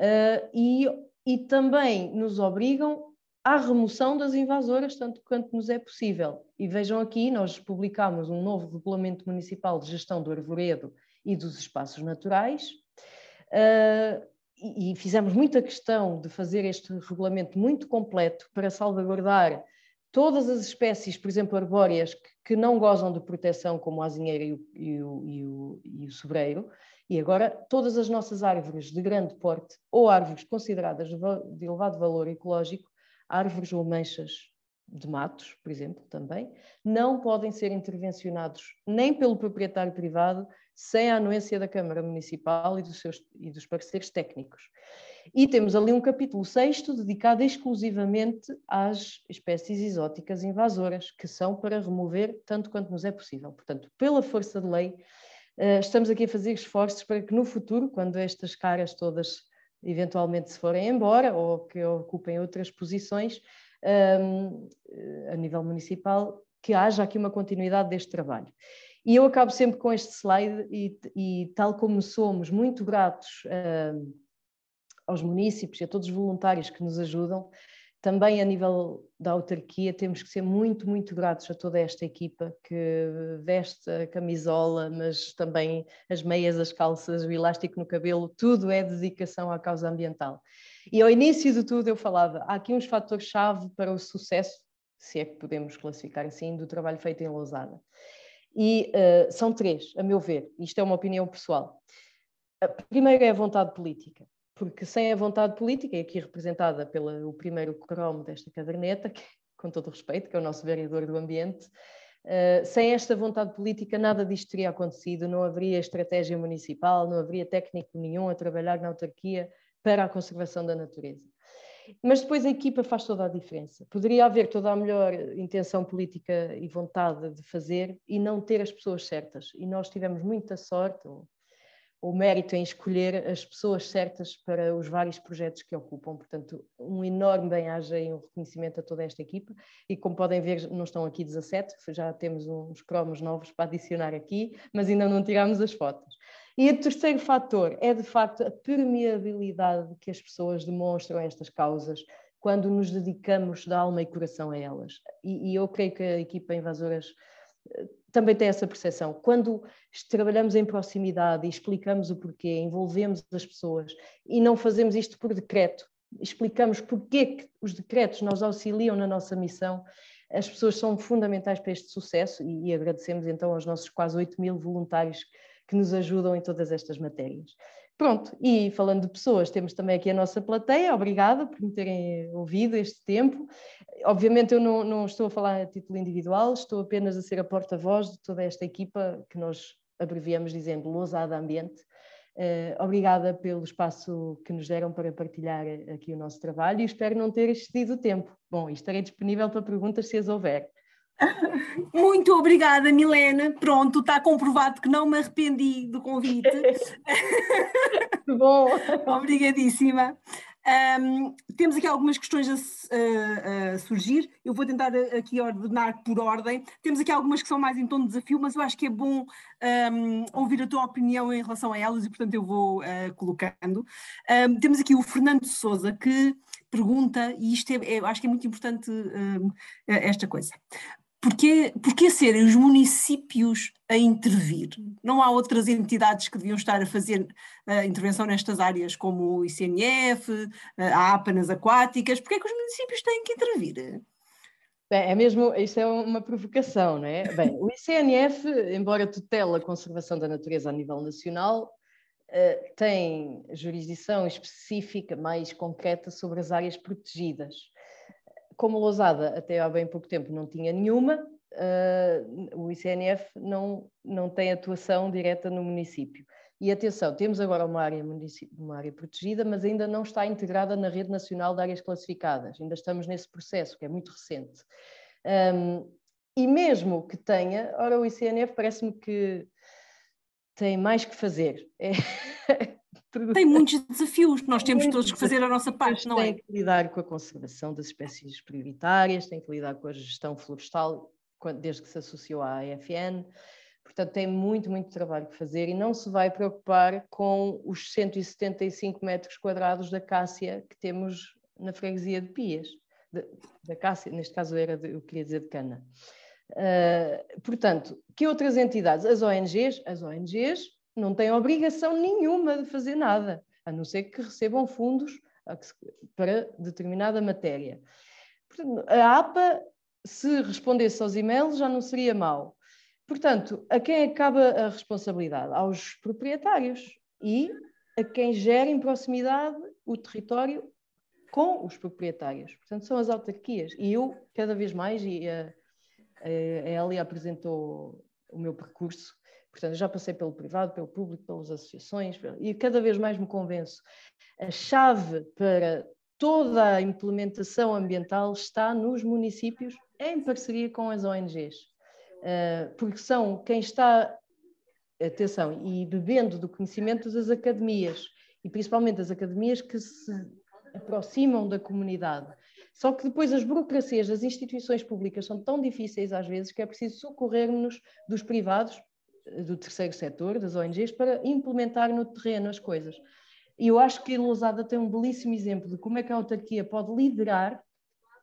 uh, e e também nos obrigam à remoção das invasoras, tanto quanto nos é possível. E vejam aqui, nós publicámos um novo Regulamento Municipal de Gestão do Arvoredo e dos Espaços Naturais, uh, e, e fizemos muita questão de fazer este regulamento muito completo para salvaguardar todas as espécies, por exemplo, arbóreas, que, que não gozam de proteção, como a azinheira e o, e, o, e, o, e o sobreiro, e agora, todas as nossas árvores de grande porte ou árvores consideradas de elevado valor ecológico, árvores ou manchas de matos, por exemplo, também, não podem ser intervencionados nem pelo proprietário privado, sem a anuência da Câmara Municipal e dos, seus, e dos parceiros técnicos. E temos ali um capítulo sexto dedicado exclusivamente às espécies exóticas invasoras, que são para remover tanto quanto nos é possível. Portanto, pela força de lei, eh, estamos aqui a fazer esforços para que no futuro, quando estas caras todas eventualmente se forem embora ou que ocupem outras posições ehm, eh, a nível municipal, que haja aqui uma continuidade deste trabalho. E eu acabo sempre com este slide e, e tal como somos muito gratos ehm, aos municípios e a todos os voluntários que nos ajudam, também a nível da autarquia, temos que ser muito, muito gratos a toda esta equipa que veste a camisola, mas também as meias, as calças, o elástico no cabelo, tudo é dedicação à causa ambiental. E ao início de tudo eu falava, há aqui uns fatores-chave para o sucesso, se é que podemos classificar assim, do trabalho feito em Lousada. E uh, são três, a meu ver, isto é uma opinião pessoal. A primeira é a vontade política porque sem a vontade política, e aqui representada pelo primeiro cromo desta caderneta, que, com todo o respeito, que é o nosso vereador do ambiente, uh, sem esta vontade política nada disto teria acontecido, não haveria estratégia municipal, não haveria técnico nenhum a trabalhar na autarquia para a conservação da natureza. Mas depois a equipa faz toda a diferença. Poderia haver toda a melhor intenção política e vontade de fazer e não ter as pessoas certas. E nós tivemos muita sorte, o mérito em escolher as pessoas certas para os vários projetos que ocupam. Portanto, um enorme bem-aja e um reconhecimento a toda esta equipa. E como podem ver, não estão aqui 17, já temos uns cromos novos para adicionar aqui, mas ainda não tirámos as fotos. E o terceiro fator é, de facto, a permeabilidade que as pessoas demonstram a estas causas quando nos dedicamos da alma e coração a elas. E, e eu creio que a equipa Invasoras também tem essa percepção. Quando trabalhamos em proximidade e explicamos o porquê, envolvemos as pessoas e não fazemos isto por decreto, explicamos porquê que os decretos nos auxiliam na nossa missão, as pessoas são fundamentais para este sucesso e, e agradecemos então aos nossos quase 8 mil voluntários que nos ajudam em todas estas matérias. Pronto, e falando de pessoas, temos também aqui a nossa plateia, obrigada por me terem eh, ouvido este tempo. Obviamente eu não, não estou a falar a título individual, estou apenas a ser a porta-voz de toda esta equipa que nós abreviamos dizendo Lousada Ambiente. Uh, obrigada pelo espaço que nos deram para partilhar eh, aqui o nosso trabalho e espero não ter excedido o tempo. Bom, estarei disponível para perguntas se as houver. Muito obrigada, Milena. Pronto, está comprovado que não me arrependi do convite. *laughs* Bom. Obrigadíssima. Um, temos aqui algumas questões a, a, a, surgir. Eu vou tentar aqui ordenar por ordem. Temos aqui algumas que são mais em tom de desafio, mas eu acho que é bom um, ouvir a tua opinião em relação a elas e, portanto, eu vou uh, colocando. Um, temos aqui o Fernando Souza que pergunta, e isto é, é acho que é muito importante esta coisa. Porquê, porquê serem os municípios a intervir? Não há outras entidades que deviam estar a fazer a intervenção nestas áreas, como o ICNF, a APA nas aquáticas? Porquê é que os municípios têm que intervir? Bem, é mesmo, isso é uma provocação, não é? Bem, o ICNF, embora tutela a conservação da natureza a nível nacional, eh, tem jurisdição específica mais concreta sobre as áreas protegidas como Lousada até há bem pouco tempo não tinha nenhuma, uh, o ICNF não, não tem atuação direta no município. E atenção, temos agora uma área, uma área protegida, mas ainda não está integrada na Rede Nacional de Áreas Classificadas. Ainda estamos nesse processo, que é muito recente. Um, e mesmo que tenha, ora, o ICNF parece-me que tem mais que fazer. É, tem muitos desafios que nós temos todos que fazer a nossa parte, não é? Tem que lidar com a conservação das espécies prioritárias, tem que lidar com a gestão florestal desde que se associou à AFN. Portanto, tem muito, muito trabalho que fazer e não se vai preocupar com os 175 metros quadrados da Cássia que temos na freguesia de Pias. De, da Cássia, neste caso era, de, eu queria dizer, de Cana. Uh, portanto, que outras entidades? As ONGs, as ONGs não têm obrigação nenhuma de fazer nada, a não ser que recebam fundos para determinada matéria. A APA, se respondesse aos e-mails, já não seria mau. Portanto, a quem acaba a responsabilidade? Aos proprietários e a quem gera em proximidade o território com os proprietários. Portanto, são as autarquias. E eu, cada vez mais, e a, a Elia apresentou o meu percurso Portanto, já passei pelo privado, pelo público, pelas associações, e cada vez mais me convenço. A chave para toda a implementação ambiental está nos municípios, em parceria com as ONGs. Ah, porque são quem está, atenção, e bebendo do conhecimento das academias, e principalmente das academias que se aproximam da comunidade. Só que depois as burocracias das instituições públicas são tão difíceis às vezes que é preciso socorrer nos dos privados do terceiro setor, das ONGs, para implementar no terreno as coisas. E eu acho que a Lousada tem um belíssimo exemplo de como é que a autarquia pode liderar,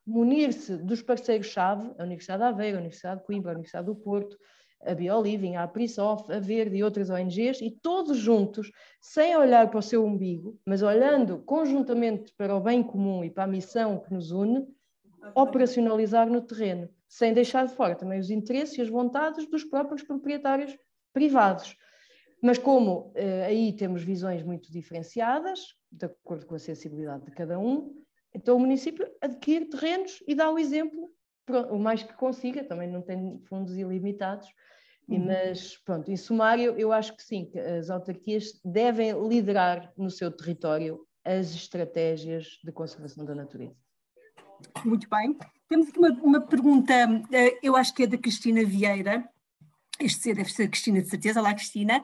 munir-se dos parceiros-chave, a Universidade de Aveiro, a Universidade de Coimbra, a Universidade do Porto, a BioLiving, a PrisOff, a Verde e outras ONGs, e todos juntos, sem olhar para o seu umbigo, mas olhando conjuntamente para o bem comum e para a missão que nos une, operacionalizar no terreno, sem deixar de fora também os interesses e as vontades dos próprios proprietários privados. Mas como eh, aí temos visões muito diferenciadas, de acordo com a sensibilidade de cada um, então o município adquire terrenos e dá o exemplo, o mais que consiga, também não tem fundos ilimitados, uhum. mas pronto, em sumário, eu acho que sim, que as autarquias devem liderar no seu território as estratégias de conservação da natureza. Muito bem. Temos aqui uma, uma pergunta, eh, eu acho que é da Cristina Vieira, este C deve ser a Cristina, de certeza, lá Cristina,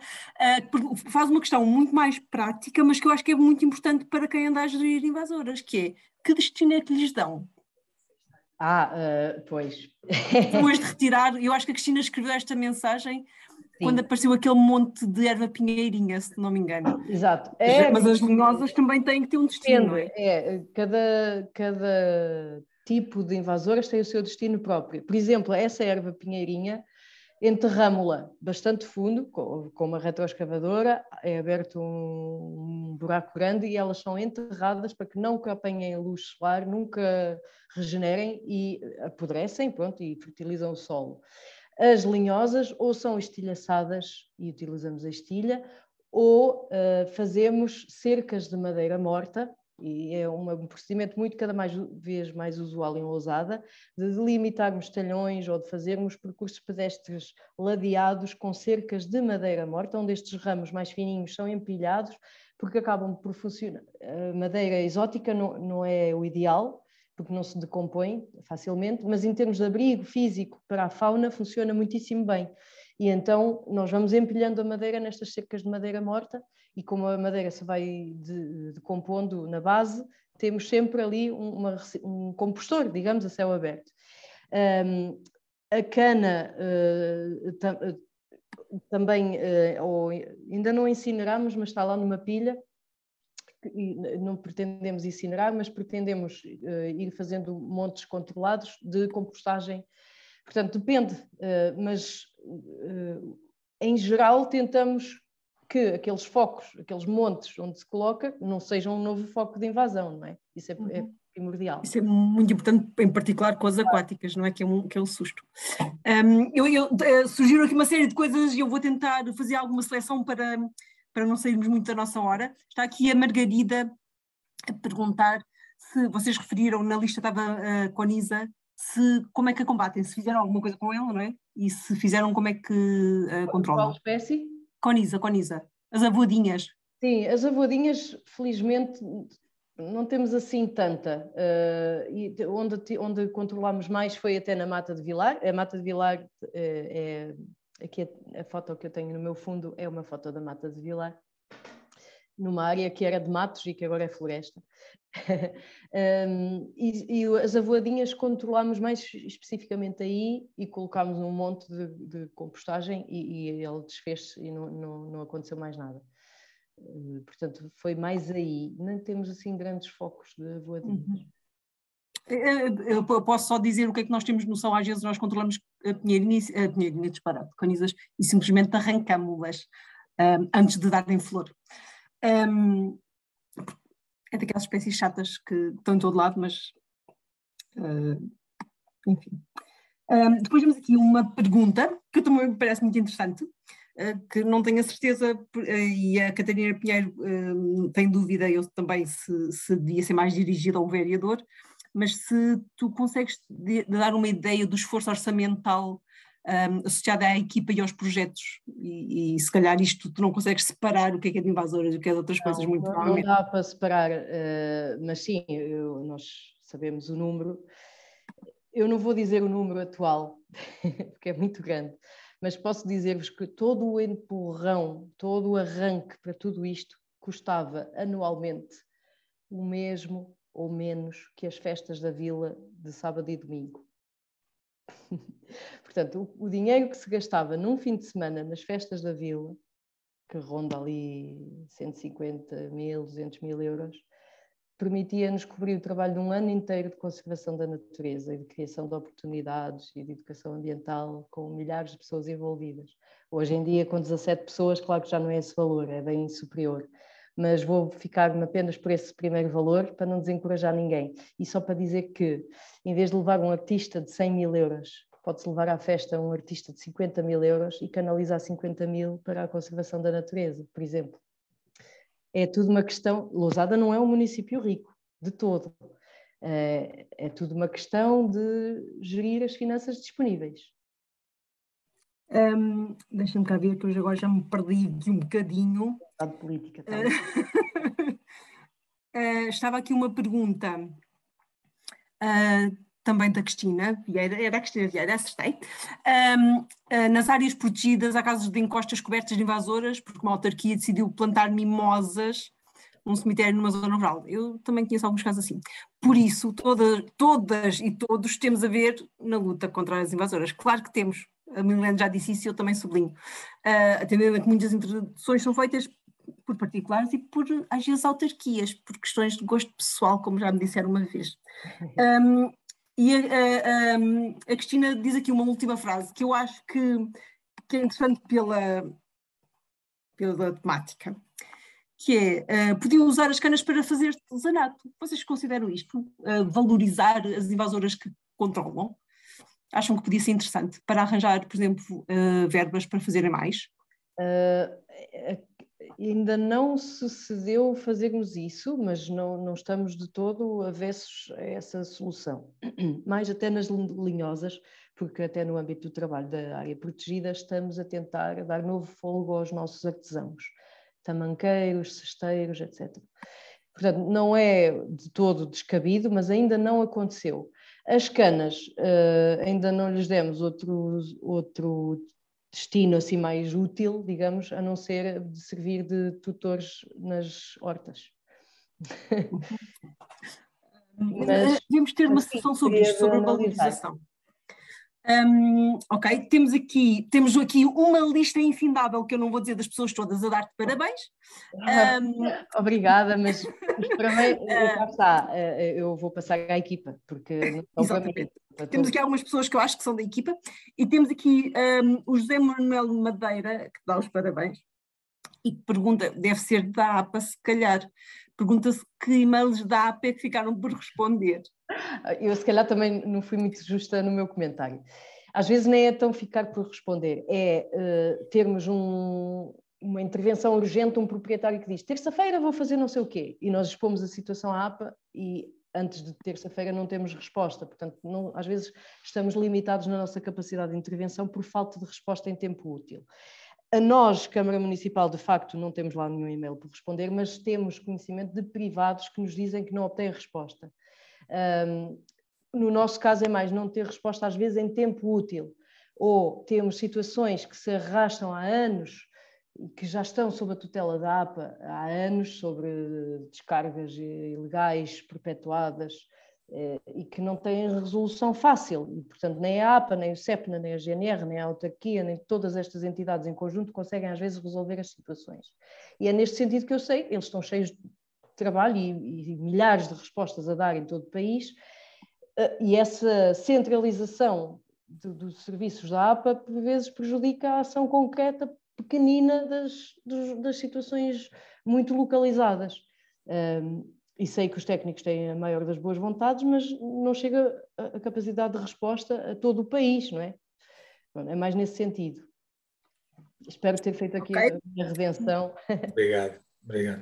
uh, faz uma questão muito mais prática, mas que eu acho que é muito importante para quem anda a gerir invasoras, que é, que destino é que lhes dão? Ah, uh, pois. Depois de *laughs* retirar, eu acho que a Cristina escreveu esta mensagem Sim. quando apareceu aquele monte de erva pinheirinha, se não me engano. Exato. É, mas as luminosas também têm que ter um destino, é? é? cada, cada tipo de invasoras tem o seu destino próprio. Por exemplo, essa erva pinheirinha enterramo la bastante fundo, com, uma retroescavadora, é aberto um, buraco grande e elas são enterradas para que nunca apanhem luz solar, nunca regenerem e apodrecem pronto, e fertilizam o solo. As linhosas ou são estilhaçadas e utilizamos a estilha, ou uh, fazemos cercas de madeira morta e é, é um procedimento muito cada mais, vez mais usual em Lousada, de delimitarmos talhões ou de fazermos percursos pedestres ladeados com cercas de madeira morta, onde estes ramos mais fininhos são empilhados, porque acabam por funcionar. A eh, madeira exótica não, não é o ideal, porque não se decompõe facilmente, mas em termos de abrigo físico para a fauna funciona muitíssimo bem. E então nós vamos empilhando a madeira nestas cercas de madeira morta e como a madeira se vai decompondo na base, temos sempre ali uma, um compostor, digamos, a céu aberto. Um, a cana uh, eh, tam, uh, eh, também, uh, ou, ainda não incineramos, mas está lá numa pilha, não pretendemos incinerar, mas pretendemos ir fazendo montes controlados de compostagem. Portanto, depende, mas eh, em geral, tentamos que aqueles focos, aqueles montes onde se coloca, não sejam um novo foco de invasão, não é? Isso é, é uhum. é primordial. Isso é muito importante, em particular com as aquáticas, não é? Que é um, que é um susto. Um, eu, eu eh, sugiro aqui uma série de coisas e eu vou tentar fazer alguma seleção para, para não sairmos muito da nossa hora. Está aqui a Margarida a perguntar se vocês referiram na lista estava uh, com a Nisa, se como é que a combatem, se fizeram alguma coisa com ela, não é? E se fizeram, como é que uh, controlam? Qual espécie? Conisa, conisa. As avoadinhas. Sim, as avoadinhas, felizmente, não temos assim tanta. Uh, onde, onde controlámos mais foi até na Mata de Vilar. A Mata de Vilar uh, é. Aqui a, é, a, foto que eu tenho no meu fundo é uma foto da Mata de Vilar numa área que era de matos e que agora é floresta. um, *laughs* e, e, as avoadinhas controlámos mais especificamente aí e colocámos um monte de, de compostagem e, e, ele desfez e não, não, não aconteceu mais nada. Eh, portanto, foi mais aí. Não temos assim grandes focos de avoadinhas. Uhum. Eh, eh, eu posso só dizer o que é que nós temos noção, às vezes nós controlamos a pinheirinha, a pinheirinha disparado, conisas, e simplesmente arrancamos-las um, antes de darem flor. Um, é daquelas espécies chatas que estão de todo lado, mas. Uh, enfim. Um, depois temos aqui uma pergunta que também me parece muito interessante, uh, que não tenho a certeza, uh, e a Catarina Pinheiro ah, tem dúvida, eu também, se, se devia ser mais dirigida ao vereador, mas se tu consegues de, de dar uma ideia do esforço orçamental um, associada à equipa e aos projetos. E, e, se calhar isto tu não consegues separar o que é, que é de invasoras e o que é de outras não, coisas, muito não, provavelmente. Não dá para separar, uh, mas sim, eu, nós sabemos o número. Eu não vou dizer o número atual, *laughs* porque é muito grande, mas posso dizer-vos que todo o empurrão, todo o arranque para tudo isto custava anualmente o mesmo ou menos que as festas da vila de sábado e domingo. *laughs* Portanto, o, o, dinheiro que se gastava num fim de semana nas festas da vila, que ronda ali 150 mil, 200 mil euros, permitia-nos cobrir o trabalho de um ano inteiro de conservação da natureza e de criação de oportunidades e de educação ambiental com milhares de pessoas envolvidas. Hoje em dia, com 17 pessoas, claro que já não é esse valor, é bem superior. Mas vou ficar-me apenas por esse primeiro valor para não desencorajar ninguém. E só para dizer que, em vez de levar um artista de 100 mil euros Pode-se levar à festa um artista de 50 mil euros e canalizar 50 mil para a conservação da natureza, por exemplo. É tudo uma questão. Lousada não é um município rico, de todo. É, é tudo uma questão de gerir as finanças disponíveis. Um, Deixa-me cá ver, que hoje agora já me perdi de um bocadinho. de política, tá? uh, *laughs* estava aqui uma pergunta. Uh, também da Cristina Vieira, era é a Cristina Vieira, acertei. Um, ah, nas áreas protegidas há casos de encostas cobertas de invasoras, porque uma autarquia decidiu plantar mimosas num cemitério numa zona rural. Eu também conheço alguns casos assim. Por isso, toda, todas e todos temos a ver na luta contra as invasoras. Claro que temos. A Milena já disse isso e eu também sublinho. Uh, ah, atendendo a é que muitas introduções são feitas por particulares e por, às vezes, autarquias, por questões de gosto pessoal, como já me disseram uma vez. Um, *laughs* E a, a, a, Cristina diz aqui uma última frase que eu acho que, que é interessante pela, pela temática, que é uh, podiam usar as canas para fazer artesanato. Vocês consideram isto? Uh, valorizar as invasoras que controlam? Acham que podia ser interessante para arranjar, por exemplo, uh, verbas para fazerem mais? Uh, ainda não sucedeu fazermos isso, mas não, não estamos de todo avessos a essa solução. *clears throat* Mais até nas linhosas, porque até no âmbito do trabalho da área protegida estamos a tentar dar novo fôlego aos nossos artesãos, tamanqueiros, cesteiros, etc. Portanto, não é de todo descabido, mas ainda não aconteceu. As canas, uh, ainda não lhes demos outro, outro destino assim mais útil, digamos, a não ser de servir de tutores nas hortas. Uhum. *laughs* Mas, eh, Devemos ter uma sessão assim, sobre isto, sobre a valorização. Um, ok, temos aqui, temos aqui uma lista infindável que eu não vou dizer das pessoas todas a dar-te parabéns. Um... *laughs* Obrigada, mas para mim, *laughs* ah. está, eh, eh, eu vou passar à equipa, porque Exatamente. Mim, é temos aqui algumas pessoas que eu acho que são da equipa e temos aqui um, o José Manuel Madeira que dá os parabéns e pergunta, deve ser da APA se calhar, pergunta-se que e-mails da APA é que ficaram por responder. Ah, eu se calhar também não fui muito justa no meu comentário. Às vezes nem é tão ficar por responder, é uh, termos um, uma intervenção urgente, um proprietário que diz terça-feira vou fazer não sei o quê, e nós expomos a situação à APA e antes de terça-feira não temos resposta. Portanto, não, às vezes estamos limitados na nossa capacidade de intervenção por falta de resposta em tempo útil. A nós, Câmara Municipal, de facto, não temos lá nenhum e-mail por responder, mas temos conhecimento de privados que nos dizem que não obtêm resposta. Um, no nosso caso é mais não ter resposta às vezes em tempo útil, ou temos situações que se arrastam há anos que já estão sob a tutela da APA há anos sobre descargas ilegais perpetuadas eh, e que não têm resolução fácil. E, portanto, nem a APA, nem o CEPNA, nem a GNR, nem a autarquia, nem todas estas entidades em conjunto conseguem, às vezes, resolver as situações. E é neste sentido que eu sei, eles estão cheios de trabalho e, e milhares de respostas a dar em todo o país, eh, e essa centralização dos serviços da APA, por vezes, prejudica a ação concreta pequenina das, das situações muito localizadas. Ehm, e sei que os técnicos têm a maior das boas vontades, mas não chega a capacidade de resposta a todo o país, não é? é mais nesse sentido. Espero ter feito aqui okay. a minha redenção. *laughs* Obrigado, obrigado.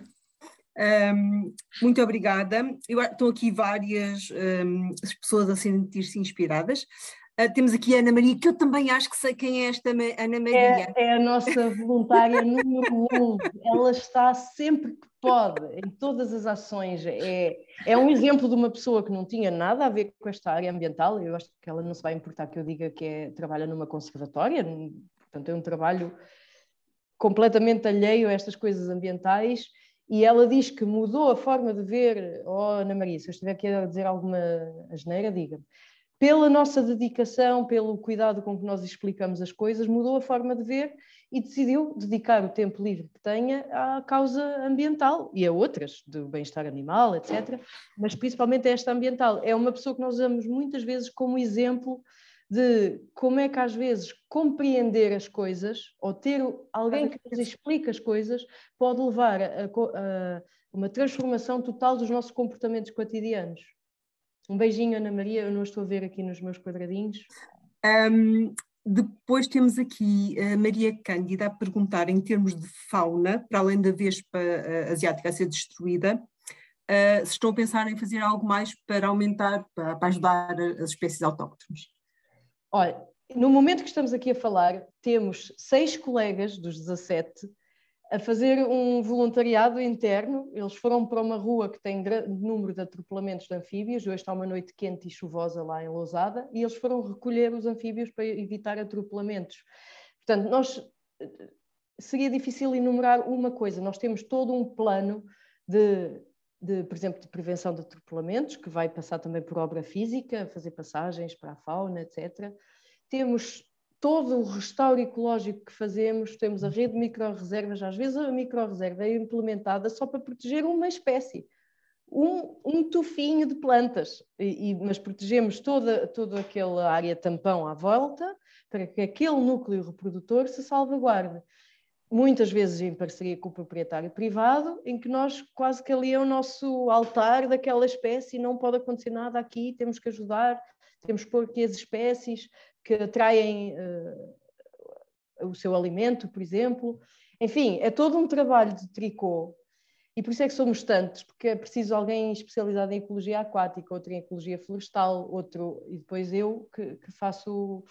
Um, muito obrigada. Eu, estão aqui várias um, pessoas a sentir-se inspiradas. Uh, temos aqui a Ana Maria, que eu também acho que sei quem é esta Ana Maria. É, é a nossa voluntária número um. Ela está sempre que pode, em todas as ações. É, é um exemplo de uma pessoa que não tinha nada a ver com esta área ambiental. Eu acho que ela não se vai importar que eu diga que é, trabalha numa conservatória. Portanto, é um trabalho completamente alheio a estas coisas ambientais. E ela diz que mudou a forma de ver. Oh, Ana Maria, se eu estiver aqui a dizer alguma asneira, diga-me pela nossa dedicação, pelo cuidado com que nós explicamos as coisas, mudou a forma de ver e decidiu dedicar o tempo livre que tenha à causa ambiental e a outras, do bem-estar animal, etc. Mas principalmente a esta ambiental. É uma pessoa que nós usamos muitas vezes como exemplo de como é que às vezes compreender as coisas ou ter alguém que nos explica as coisas pode levar a, a, uma transformação total dos nossos comportamentos cotidianos. Um beijinho, Ana Maria, eu não estou a ver aqui nos meus quadradinhos. Um, depois temos aqui a Maria Cândida a perguntar em termos de fauna, para além da vespa eh, asiática a ser destruída, Uh, se estão a pensar em fazer algo mais para aumentar, para, para, ajudar as espécies autóctones? Olha, no momento que estamos aqui a falar, temos seis colegas dos 17 a fazer um voluntariado interno. Eles foram para uma rua que tem grande número de atropelamentos de anfíbios. Hoje está uma noite quente e chuvosa lá em Lousada e eles foram recolher os anfíbios para evitar atropelamentos. Portanto, nós seria difícil enumerar uma coisa. Nós temos todo um plano de, de, por exemplo, de prevenção de atropelamentos, que vai passar também por obra física, fazer passagens para a fauna, etc. Temos todo o restauro ecológico que fazemos, temos a rede de micro-reservas, às vezes a micro-reserva é implementada só para proteger uma espécie, um, um tufinho de plantas, e, e, mas protegemos toda, toda aquela área tampão à volta para que aquele núcleo reprodutor se salvaguarde. Muitas vezes em parceria com o proprietário privado, em que nós quase que ali é o nosso altar daquela espécie, não pode acontecer nada aqui, temos que ajudar, temos que pôr aqui as espécies, que atraem uh, o seu alimento, por exemplo. Enfim, é todo um trabalho de tricô e por isso é que somos tantos, porque é preciso alguém especializado em ecologia aquática, outro em ecologia florestal, outro, e depois eu que, que faço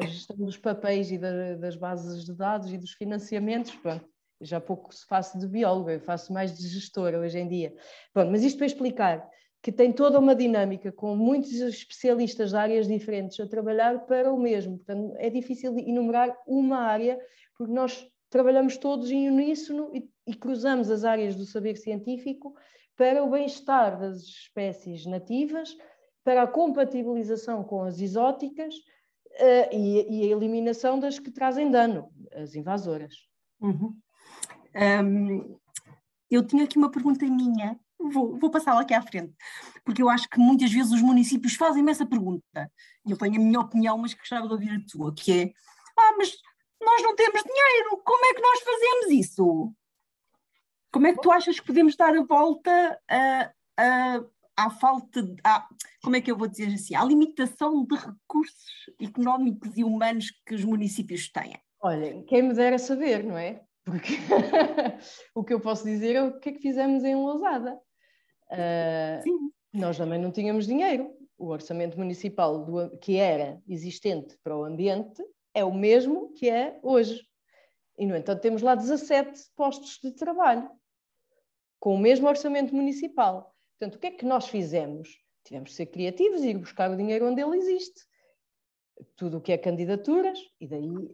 a gestão dos papéis e da, das bases de dados e dos financiamentos. Pronto, já pouco se faço de bióloga, eu faço mais de gestora hoje em dia. Pronto, mas isto para explicar que tem toda uma dinâmica com muitos especialistas de áreas diferentes a trabalhar para o mesmo. Portanto, é difícil enumerar uma área, porque nós trabalhamos todos em uníssono e, e cruzamos as áreas do saber científico para o bem-estar das espécies nativas, para a compatibilização com as exóticas uh, e, e, a eliminação das que trazem dano, as invasoras. Uhum. Um, eu tinha aqui uma pergunta minha vou, vou passá-la aqui à frente, porque eu acho que muitas vezes os municípios fazem-me essa pergunta, e eu tenho a minha opinião, mas gostava de ouvir a tua, que é, ah, mas nós não temos dinheiro, como é que nós fazemos isso? Como é que tu achas que podemos dar a volta a, a, à falta, de, à, como é que eu vou dizer assim, à limitação de recursos económicos e humanos que os municípios têm? Olha, quem me dera saber, não é? Porque *laughs* o que eu posso dizer é o que é que fizemos em Lousada. Uh, Sim. Nós também não tínhamos dinheiro. O orçamento municipal do, que era existente para o ambiente é o mesmo que é hoje. E, no entanto, temos lá 17 postos de trabalho com o mesmo orçamento municipal. Portanto, o que é que nós fizemos? Tivemos de ser criativos e ir buscar o dinheiro onde ele existe. Tudo o que é candidaturas, e daí uh,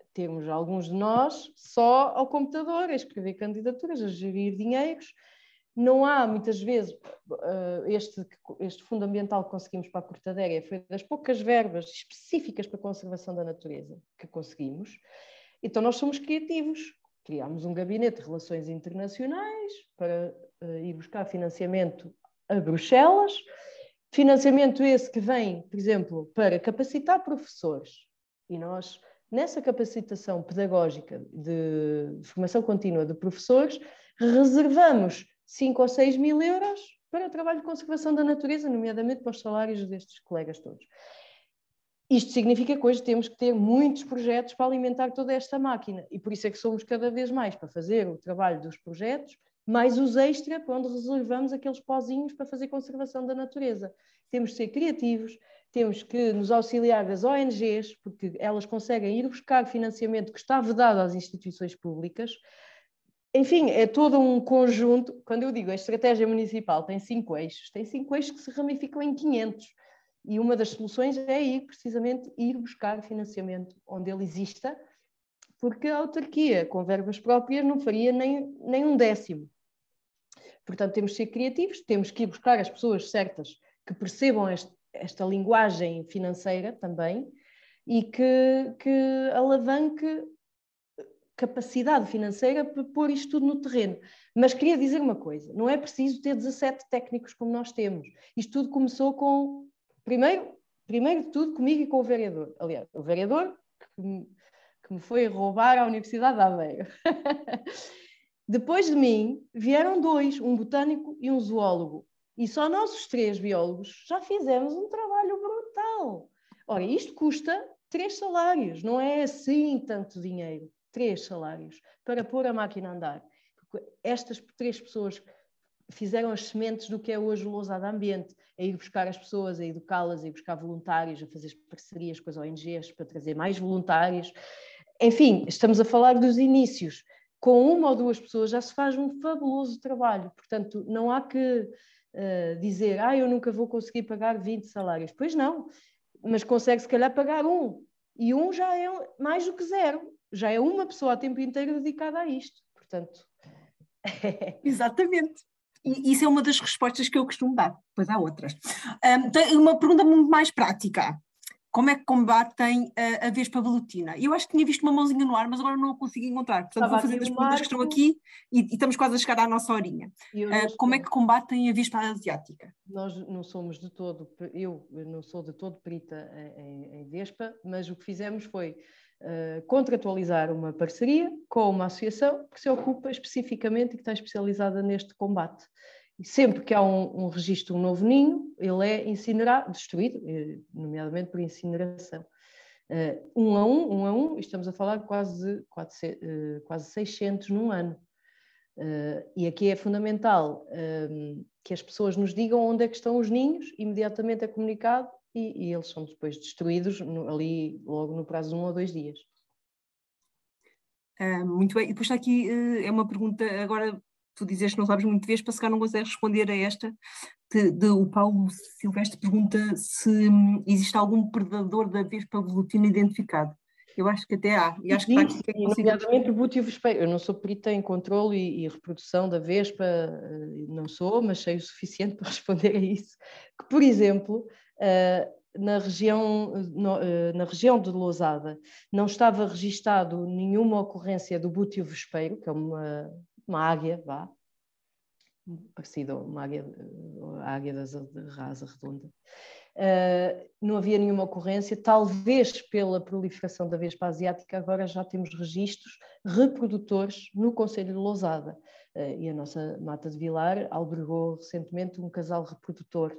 ah, temos alguns de nós só ao computador a escrever candidaturas, a gerir dinheiros, não há muitas vezes eh, este, este fundo ambiental que conseguimos para a Cortadéria foi das poucas verbas específicas para a conservação da natureza que conseguimos. Então nós somos criativos. Criámos um gabinete de relações internacionais para eh, ir buscar financiamento a Bruxelas. Financiamento esse que vem, por exemplo, para capacitar professores. E nós, nessa capacitação pedagógica de formação contínua de professores, reservamos 5 ou 6 mil euros para o trabalho de conservação da natureza, nomeadamente para os salários destes colegas todos. Isto significa que hoje temos que ter muitos projetos para alimentar toda esta máquina e por isso é que somos cada vez mais para fazer o trabalho dos projetos, mais os extra para onde reservamos aqueles pozinhos para fazer conservação da natureza. Temos de ser criativos, temos que nos auxiliar das ONGs, porque elas conseguem ir buscar financiamento que está vedado às instituições públicas, enfim, é todo um conjunto. Quando eu digo a estratégia municipal tem cinco eixos, tem cinco eixos que se ramificam em 500. E uma das soluções é ir, precisamente, ir buscar financiamento onde ele exista, porque a autarquia, com verbas próprias, não faria nem, nem um décimo. Portanto, temos que ser criativos, temos que ir buscar as pessoas certas que percebam este, esta linguagem financeira também e que, que alavanque capacidade financeira para pôr isto tudo no terreno. Mas queria dizer uma coisa: não é preciso ter 17 técnicos como nós temos. Isto tudo começou com, primeiro, primeiro de tudo, comigo e com o vereador. Aliás, o vereador que me, que me foi roubar à Universidade de Aveiro. *laughs* Depois de mim, vieram dois, um botânico e um zoólogo. E só nós, os três biólogos, já fizemos um trabalho brutal. Ora, isto custa três salários, não é assim tanto dinheiro três salários para pôr a máquina a andar. Porque estas três pessoas fizeram as sementes do que é hoje o Lousada Ambiente, a ir buscar as pessoas, a educá-las, a ir buscar voluntários, a fazer parcerias com as ONGs para trazer mais voluntários. Enfim, estamos a falar dos inícios. Com uma ou duas pessoas já se faz um fabuloso trabalho, portanto, não há que uh, dizer, ah, eu nunca vou conseguir pagar 20 salários. Pois não, mas consegue se calhar pagar um, e um já é mais do que zero já é uma pessoa a tempo inteiro dedicada a isto, portanto. *laughs* Exatamente. E isso é uma das respostas que eu costumo dar, pois há outras. Um, uma pergunta muito mais prática. Como é que combatem a, a vespa velutina? Eu acho que tinha visto uma mãozinha no ar, mas agora não a consigo encontrar. Portanto, Estava vou fazer as perguntas que estão aqui e, e, estamos quase a chegar à nossa horinha. Uh, como é que combatem a vespa asiática? Nós não somos de todo, eu não sou de todo perita em, em vespa, mas o que fizemos foi eh, contratualizar uma parceria com uma associação que se ocupa especificamente e que está especializada neste combate. E sempre que há um, um registro, um novo ninho, ele é incinerado, destruído, eh, nomeadamente por incineração. Uh, um a um, um a um, estamos a falar de quase, quase, quase 600 num ano. Uh, e aqui é fundamental um, ehm, que as pessoas nos digam onde é que estão os ninhos, imediatamente é comunicado e, e eles são depois destruídos no, ali logo no prazo de um ou dois dias. Ah, muito bem, e depois está aqui eh, é uma pergunta, agora tu dizes que não sabes muito vez, para se calhar não consegues responder a esta, de, de, o Paulo Silvestre pergunta se hum, existe algum predador da vespa volutina identificado. Eu acho que até há. E acho que está aqui é nomeadamente botivos Eu não sou perita em controle e, e, reprodução da vespa, eh, não sou, mas sei o suficiente *laughs* para responder a isso. Que, por exemplo, eh, na região, eh, eh, na região de Lousada não estava registado nenhuma ocorrência do bútio vespeiro, que é uma, uma águia, vá, parecido a uma águia, águia das, de rasa redonda. Uh, não havia nenhuma ocorrência, talvez pela proliferação da vespa asiática, agora já temos registros reprodutores no Conselho de Lousada. Eh, e a nossa Mata de Vilar albergou recentemente um casal reprodutor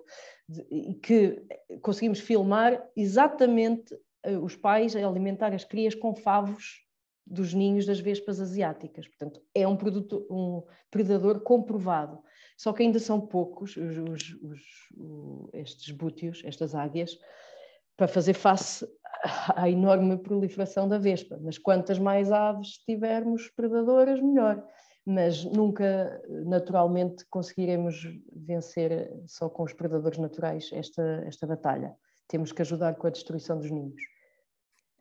de, que eh, conseguimos filmar exatamente eh, os pais a alimentar as crias com favos dos ninhos das vespas asiáticas. Portanto, é um, produto, um predador comprovado. Só que ainda são poucos os, os, os, estes bútios, estas águias, para fazer face à enorme proliferação da vespa. Mas quantas mais aves tivermos predadoras, melhor mas nunca naturalmente conseguiremos vencer só com os predadores naturais esta, esta batalha. Temos que ajudar com a destruição dos ninhos.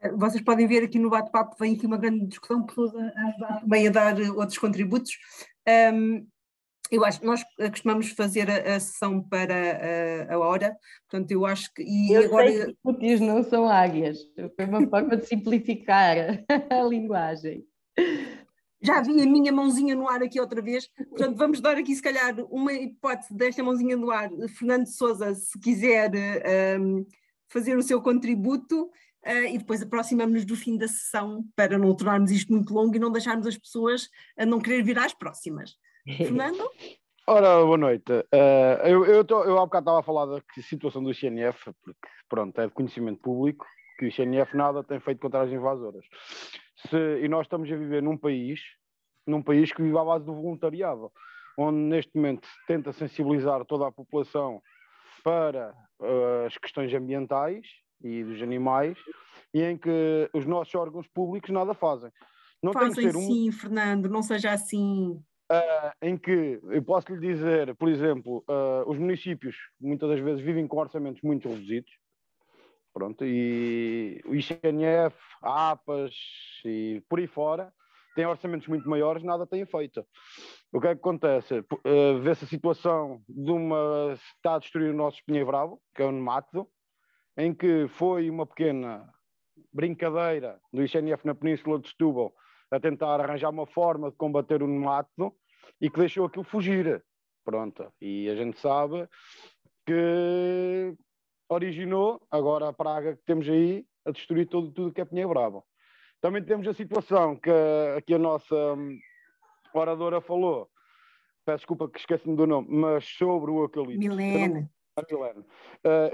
Eh, vocês podem ver aqui no bate-papo, vem aqui uma grande discussão, pessoas a ajudar também a dar eh, outros contributos. Um, eu acho que nós costumamos fazer a, a sessão para a, eh, a, hora, portanto, eu acho que. E eu agora... sei que os não são águias, foi uma forma de simplificar *laughs* a linguagem já vi a minha mãozinha no ar aqui outra vez, portanto vamos dar aqui se calhar uma hipótese desta mãozinha no ar. Fernando Souza, se quiser eh, um, fazer o seu contributo uh, e depois aproximamos-nos do fim da sessão para não tornarmos isto muito longo e não deixarmos as pessoas a não querer vir às próximas. Fernando? *laughs* Ora, boa noite. Uh, eu, eu, tô, eu há bocado estava a falar da situação do CNF, porque pronto, é de conhecimento público que o CNF nada tem feito contra as invasoras. Se, e nós estamos a viver num país, num país que vive à base do voluntariado, onde neste momento se tenta sensibilizar toda a população para uh, as questões ambientais e dos animais, e em que os nossos órgãos públicos nada fazem. Não fazem um... sim, Fernando, não seja assim. Uh, em que eu posso lhe dizer, por exemplo, uh, os municípios muitas das vezes vivem com orçamentos muito reduzidos, Pronto, e o ICNF, APAS e por aí fora têm orçamentos muito maiores, nada têm feito. O que é que acontece? Uh, Vê-se a situação de uma está a destruir o nosso Pinheiro Bravo, que é o Nemato, em que foi uma pequena brincadeira do ICNF na Península de Setúbal a tentar arranjar uma forma de combater o Nemato e que deixou aquilo fugir. Pronto, e a gente sabe que originou agora a praga que temos aí a destruir tudo, tudo que é Pinheiro Bravo. Também temos a situação que, que a nossa hum, oradora falou, peço desculpa que esqueci-me do nome, mas sobre o eucalipto. Milene. Eu não, uh,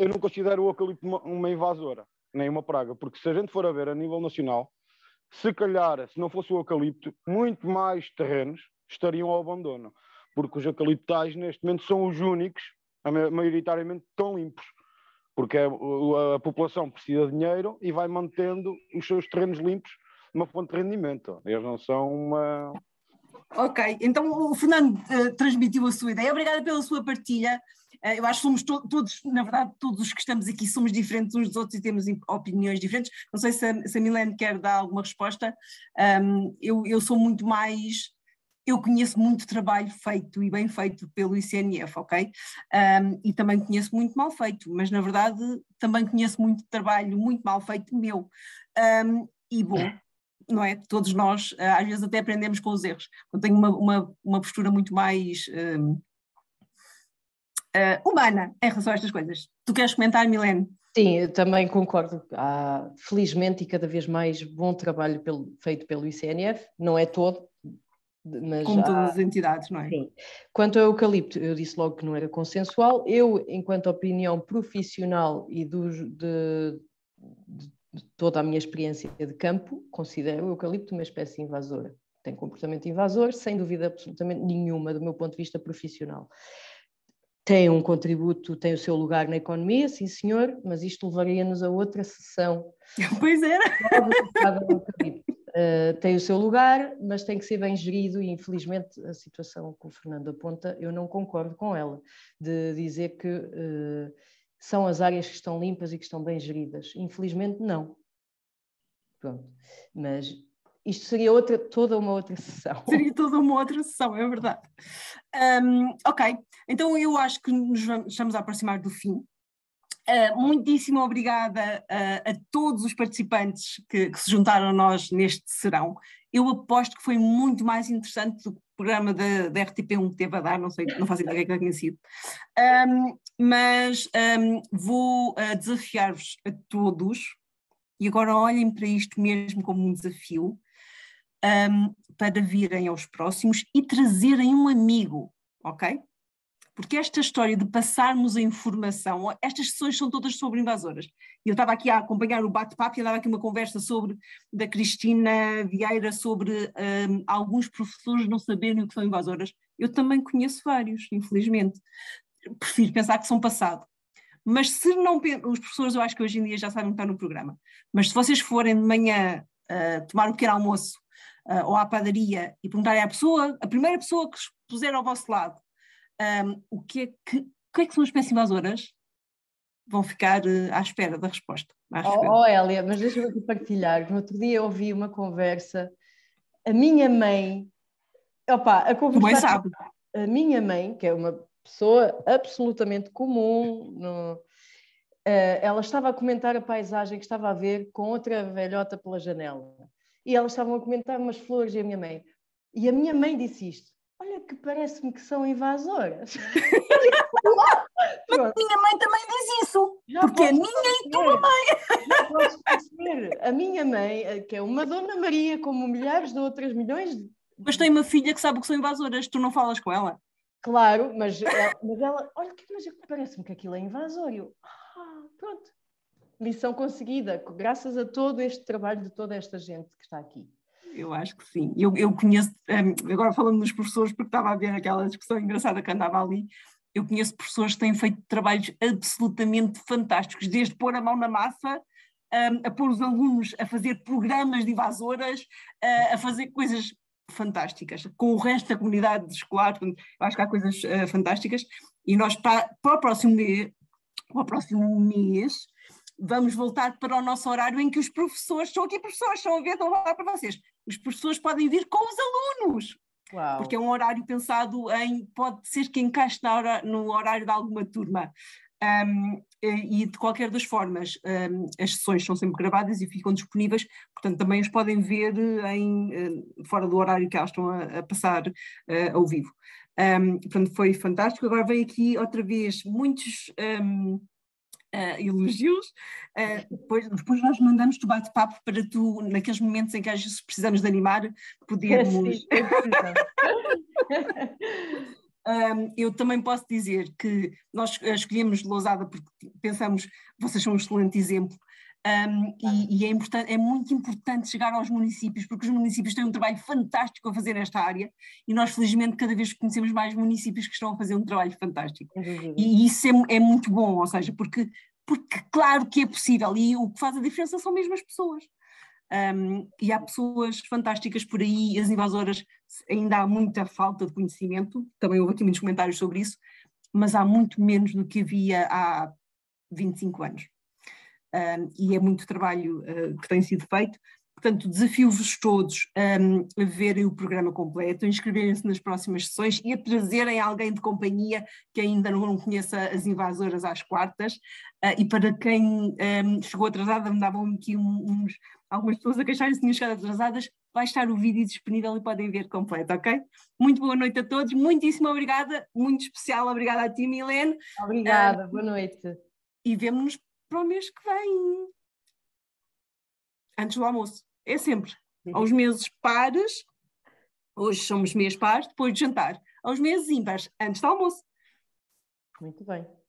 eu não considero o eucalipto uma, uma, invasora, nem uma praga, porque se a gente for a ver a nível nacional, se calhar, se não fosse o eucalipto, muito mais terrenos estariam ao abandono, porque os eucaliptais neste momento são os únicos, maioritariamente, tão limpos porque a, é a, a, população precisa de dinheiro e vai mantendo os seus terrenos limpos uma fonte de rendimento. Eles não são uma. Ok, então o Fernando uh, transmitiu a sua ideia. Obrigada pela sua partilha. Uh, eu acho que somos to todos, na verdade, todos os que estamos aqui somos diferentes uns dos outros e temos opiniões diferentes. Não sei se a, se a Milene quer dar alguma resposta. Um, eu, eu sou muito mais eu conheço muito trabalho feito e bem feito pelo ICNF, ok? Um, e também conheço muito mal feito, mas na verdade também conheço muito trabalho muito mal feito meu. Um, e bom, não é? Todos nós ah, às vezes até aprendemos com os erros. Eu tenho uma, uma, uma postura muito mais. Um, uh, ah, humana em relação a estas coisas. Tu queres comentar, Milene? Sim, eu também concordo. Há, felizmente e cada vez mais bom trabalho pelo, feito pelo ICNF, não é todo, mas Como há... todas as entidades, não é? Sim. Quanto ao eucalipto, eu disse logo que não era consensual. Eu, enquanto opinião profissional e dos, de, de, de toda a minha experiência de campo, considero o eucalipto uma espécie invasora. Tem comportamento invasor, sem dúvida absolutamente nenhuma, do meu ponto de vista profissional. Tem um contributo, tem o seu lugar na economia, sim senhor, mas isto levaria-nos a outra sessão. *laughs* Pois era! Eh, tem o seu lugar, mas tem que ser bem gerido e infelizmente a situação que o Fernando aponta, eu não concordo com ela, de dizer que uh, são as áreas que estão limpas e que estão bem geridas. Infelizmente não. Pronto. Mas isto seria outra, toda uma outra sessão. *laughs* Seria toda uma outra sessão, é verdade. Um, ok, então eu acho que nos vamos, estamos a aproximar do fim. Uh, muitíssimo obrigada uh, a todos os participantes que, que, se juntaram a nós neste serão. Eu aposto que foi muito mais interessante do que o programa da, RTP1 que teve a dar, não sei, não faço ideia é que tinha sido. Um, mas um, vou uh, desafiar-vos a todos, e agora olhem para isto mesmo como um desafio, um, para virem aos próximos e trazerem um amigo, ok? porque esta história de passarmos a informação, estas sessões são todas sobre invasoras. Eu estava aqui a acompanhar o bate-papo e andava aqui uma conversa sobre da Cristina Vieira sobre um, alguns professores não saberem o que são invasoras. Eu também conheço vários, infelizmente. Prefiro pensar que são passado. Mas se não. Os professores, eu acho que hoje em dia já sabem que está no programa. Mas se vocês forem de manhã uh, tomar um pequeno almoço uh, ou à padaria e perguntarem à pessoa, a primeira pessoa que puser ao vosso lado, um, o que é que, o que, é que são as espécies Vão ficar uh, à espera da resposta. Oh, oh, Elia, mas deixa-me aqui partilhar. No outro dia ouvi uma conversa. A minha mãe. Opa, a conversa. Bem sabe. A minha mãe, que é uma pessoa absolutamente comum, no, uh, ela estava a comentar a paisagem que estava a ver com outra velhota pela janela. E elas estavam a comentar umas flores e a minha mãe. E a minha mãe disse isto Olha, que parece-me que são invasoras. Mas *laughs* a minha mãe também diz isso. Já porque a minha e tua mãe. perceber. A minha mãe, eh, que é uma Dona Maria, como milhares de outras, milhões de... Mas tem uma filha que sabe que são invasoras, tu não falas com ela? Claro, mas, ela, mas ela. Olha, mas é parece-me que aquilo é invasor. Eu, ah, pronto. Missão conseguida, graças a todo este trabalho de toda esta gente que está aqui. Eu acho que sim. Eu, eu conheço, ehm, agora falando dos professores, porque estava a ver aquela discussão engraçada que andava ali, eu conheço professores que têm feito trabalhos absolutamente fantásticos, desde pôr a mão na massa, ehm, a pôr os alunos a fazer programas de invasoras, eh, a fazer coisas fantásticas, com o resto da comunidade escolar, eu acho que há coisas eh, fantásticas, e nós para, para o próximo mês, para o próximo mês vamos voltar para o nosso horário em que os professores, são aqui professores, estão a ver, estão lá para vocês, os professores podem vir com os alunos, Uau. porque é um horário pensado em, pode ser que encaixe hora, no horário de alguma turma. Um, e de qualquer das formas, um, as sessões são sempre gravadas e ficam disponíveis, portanto também os podem ver eh, em, eh, fora do horário que elas estão a, a passar uh, ao vivo. Um, portanto, foi fantástico. Agora vem aqui outra vez muitos um, uh, elogios, uh, depois, depois nós mandamos-te bate-papo para tu, naqueles momentos em que às vezes precisamos de animar, podermos. É, sim, *laughs* Um, eu também posso dizer que nós eh, escolhemos Lousada porque pensamos, vocês são um excelente exemplo um, e, e é, é muito importante chegar aos municípios, porque os municípios têm um trabalho fantástico a fazer nesta área e nós, felizmente, cada vez conhecemos mais municípios que estão a fazer um trabalho fantástico. Uhum. E isso é, é muito bom, ou seja, porque, porque claro que é possível e o que faz a diferença são mesmo as pessoas. Um, e há pessoas fantásticas por aí, as invasoras ainda há muita falta de conhecimento, também houve aqui muitos comentários sobre isso, mas há muito menos do que havia há 25 anos e é muito trabalho ah, que tem sido feito. Portanto, desafio-vos todos um, a verem o programa completo, a inscreverem-se nas próximas sessões e a trazerem alguém de companhia que ainda não conheça as invasoras às quartas. Uh, e para quem um, chegou atrasada, me davam aqui uns, algumas pessoas a queixarem-se de chegado atrasadas, vai estar o vídeo disponível e podem ver completo, ok? Muito boa noite a todos, muitíssimo obrigada, muito especial obrigada a ti, Milene. Obrigada, uh, boa noite. E vemo-nos para o mês que vem. Antes do almoço. É sempre. Uhum. aos meses pares, hoje somos mês pares, depois de jantar. aos meses ímpares, antes do almoço. Muito bem.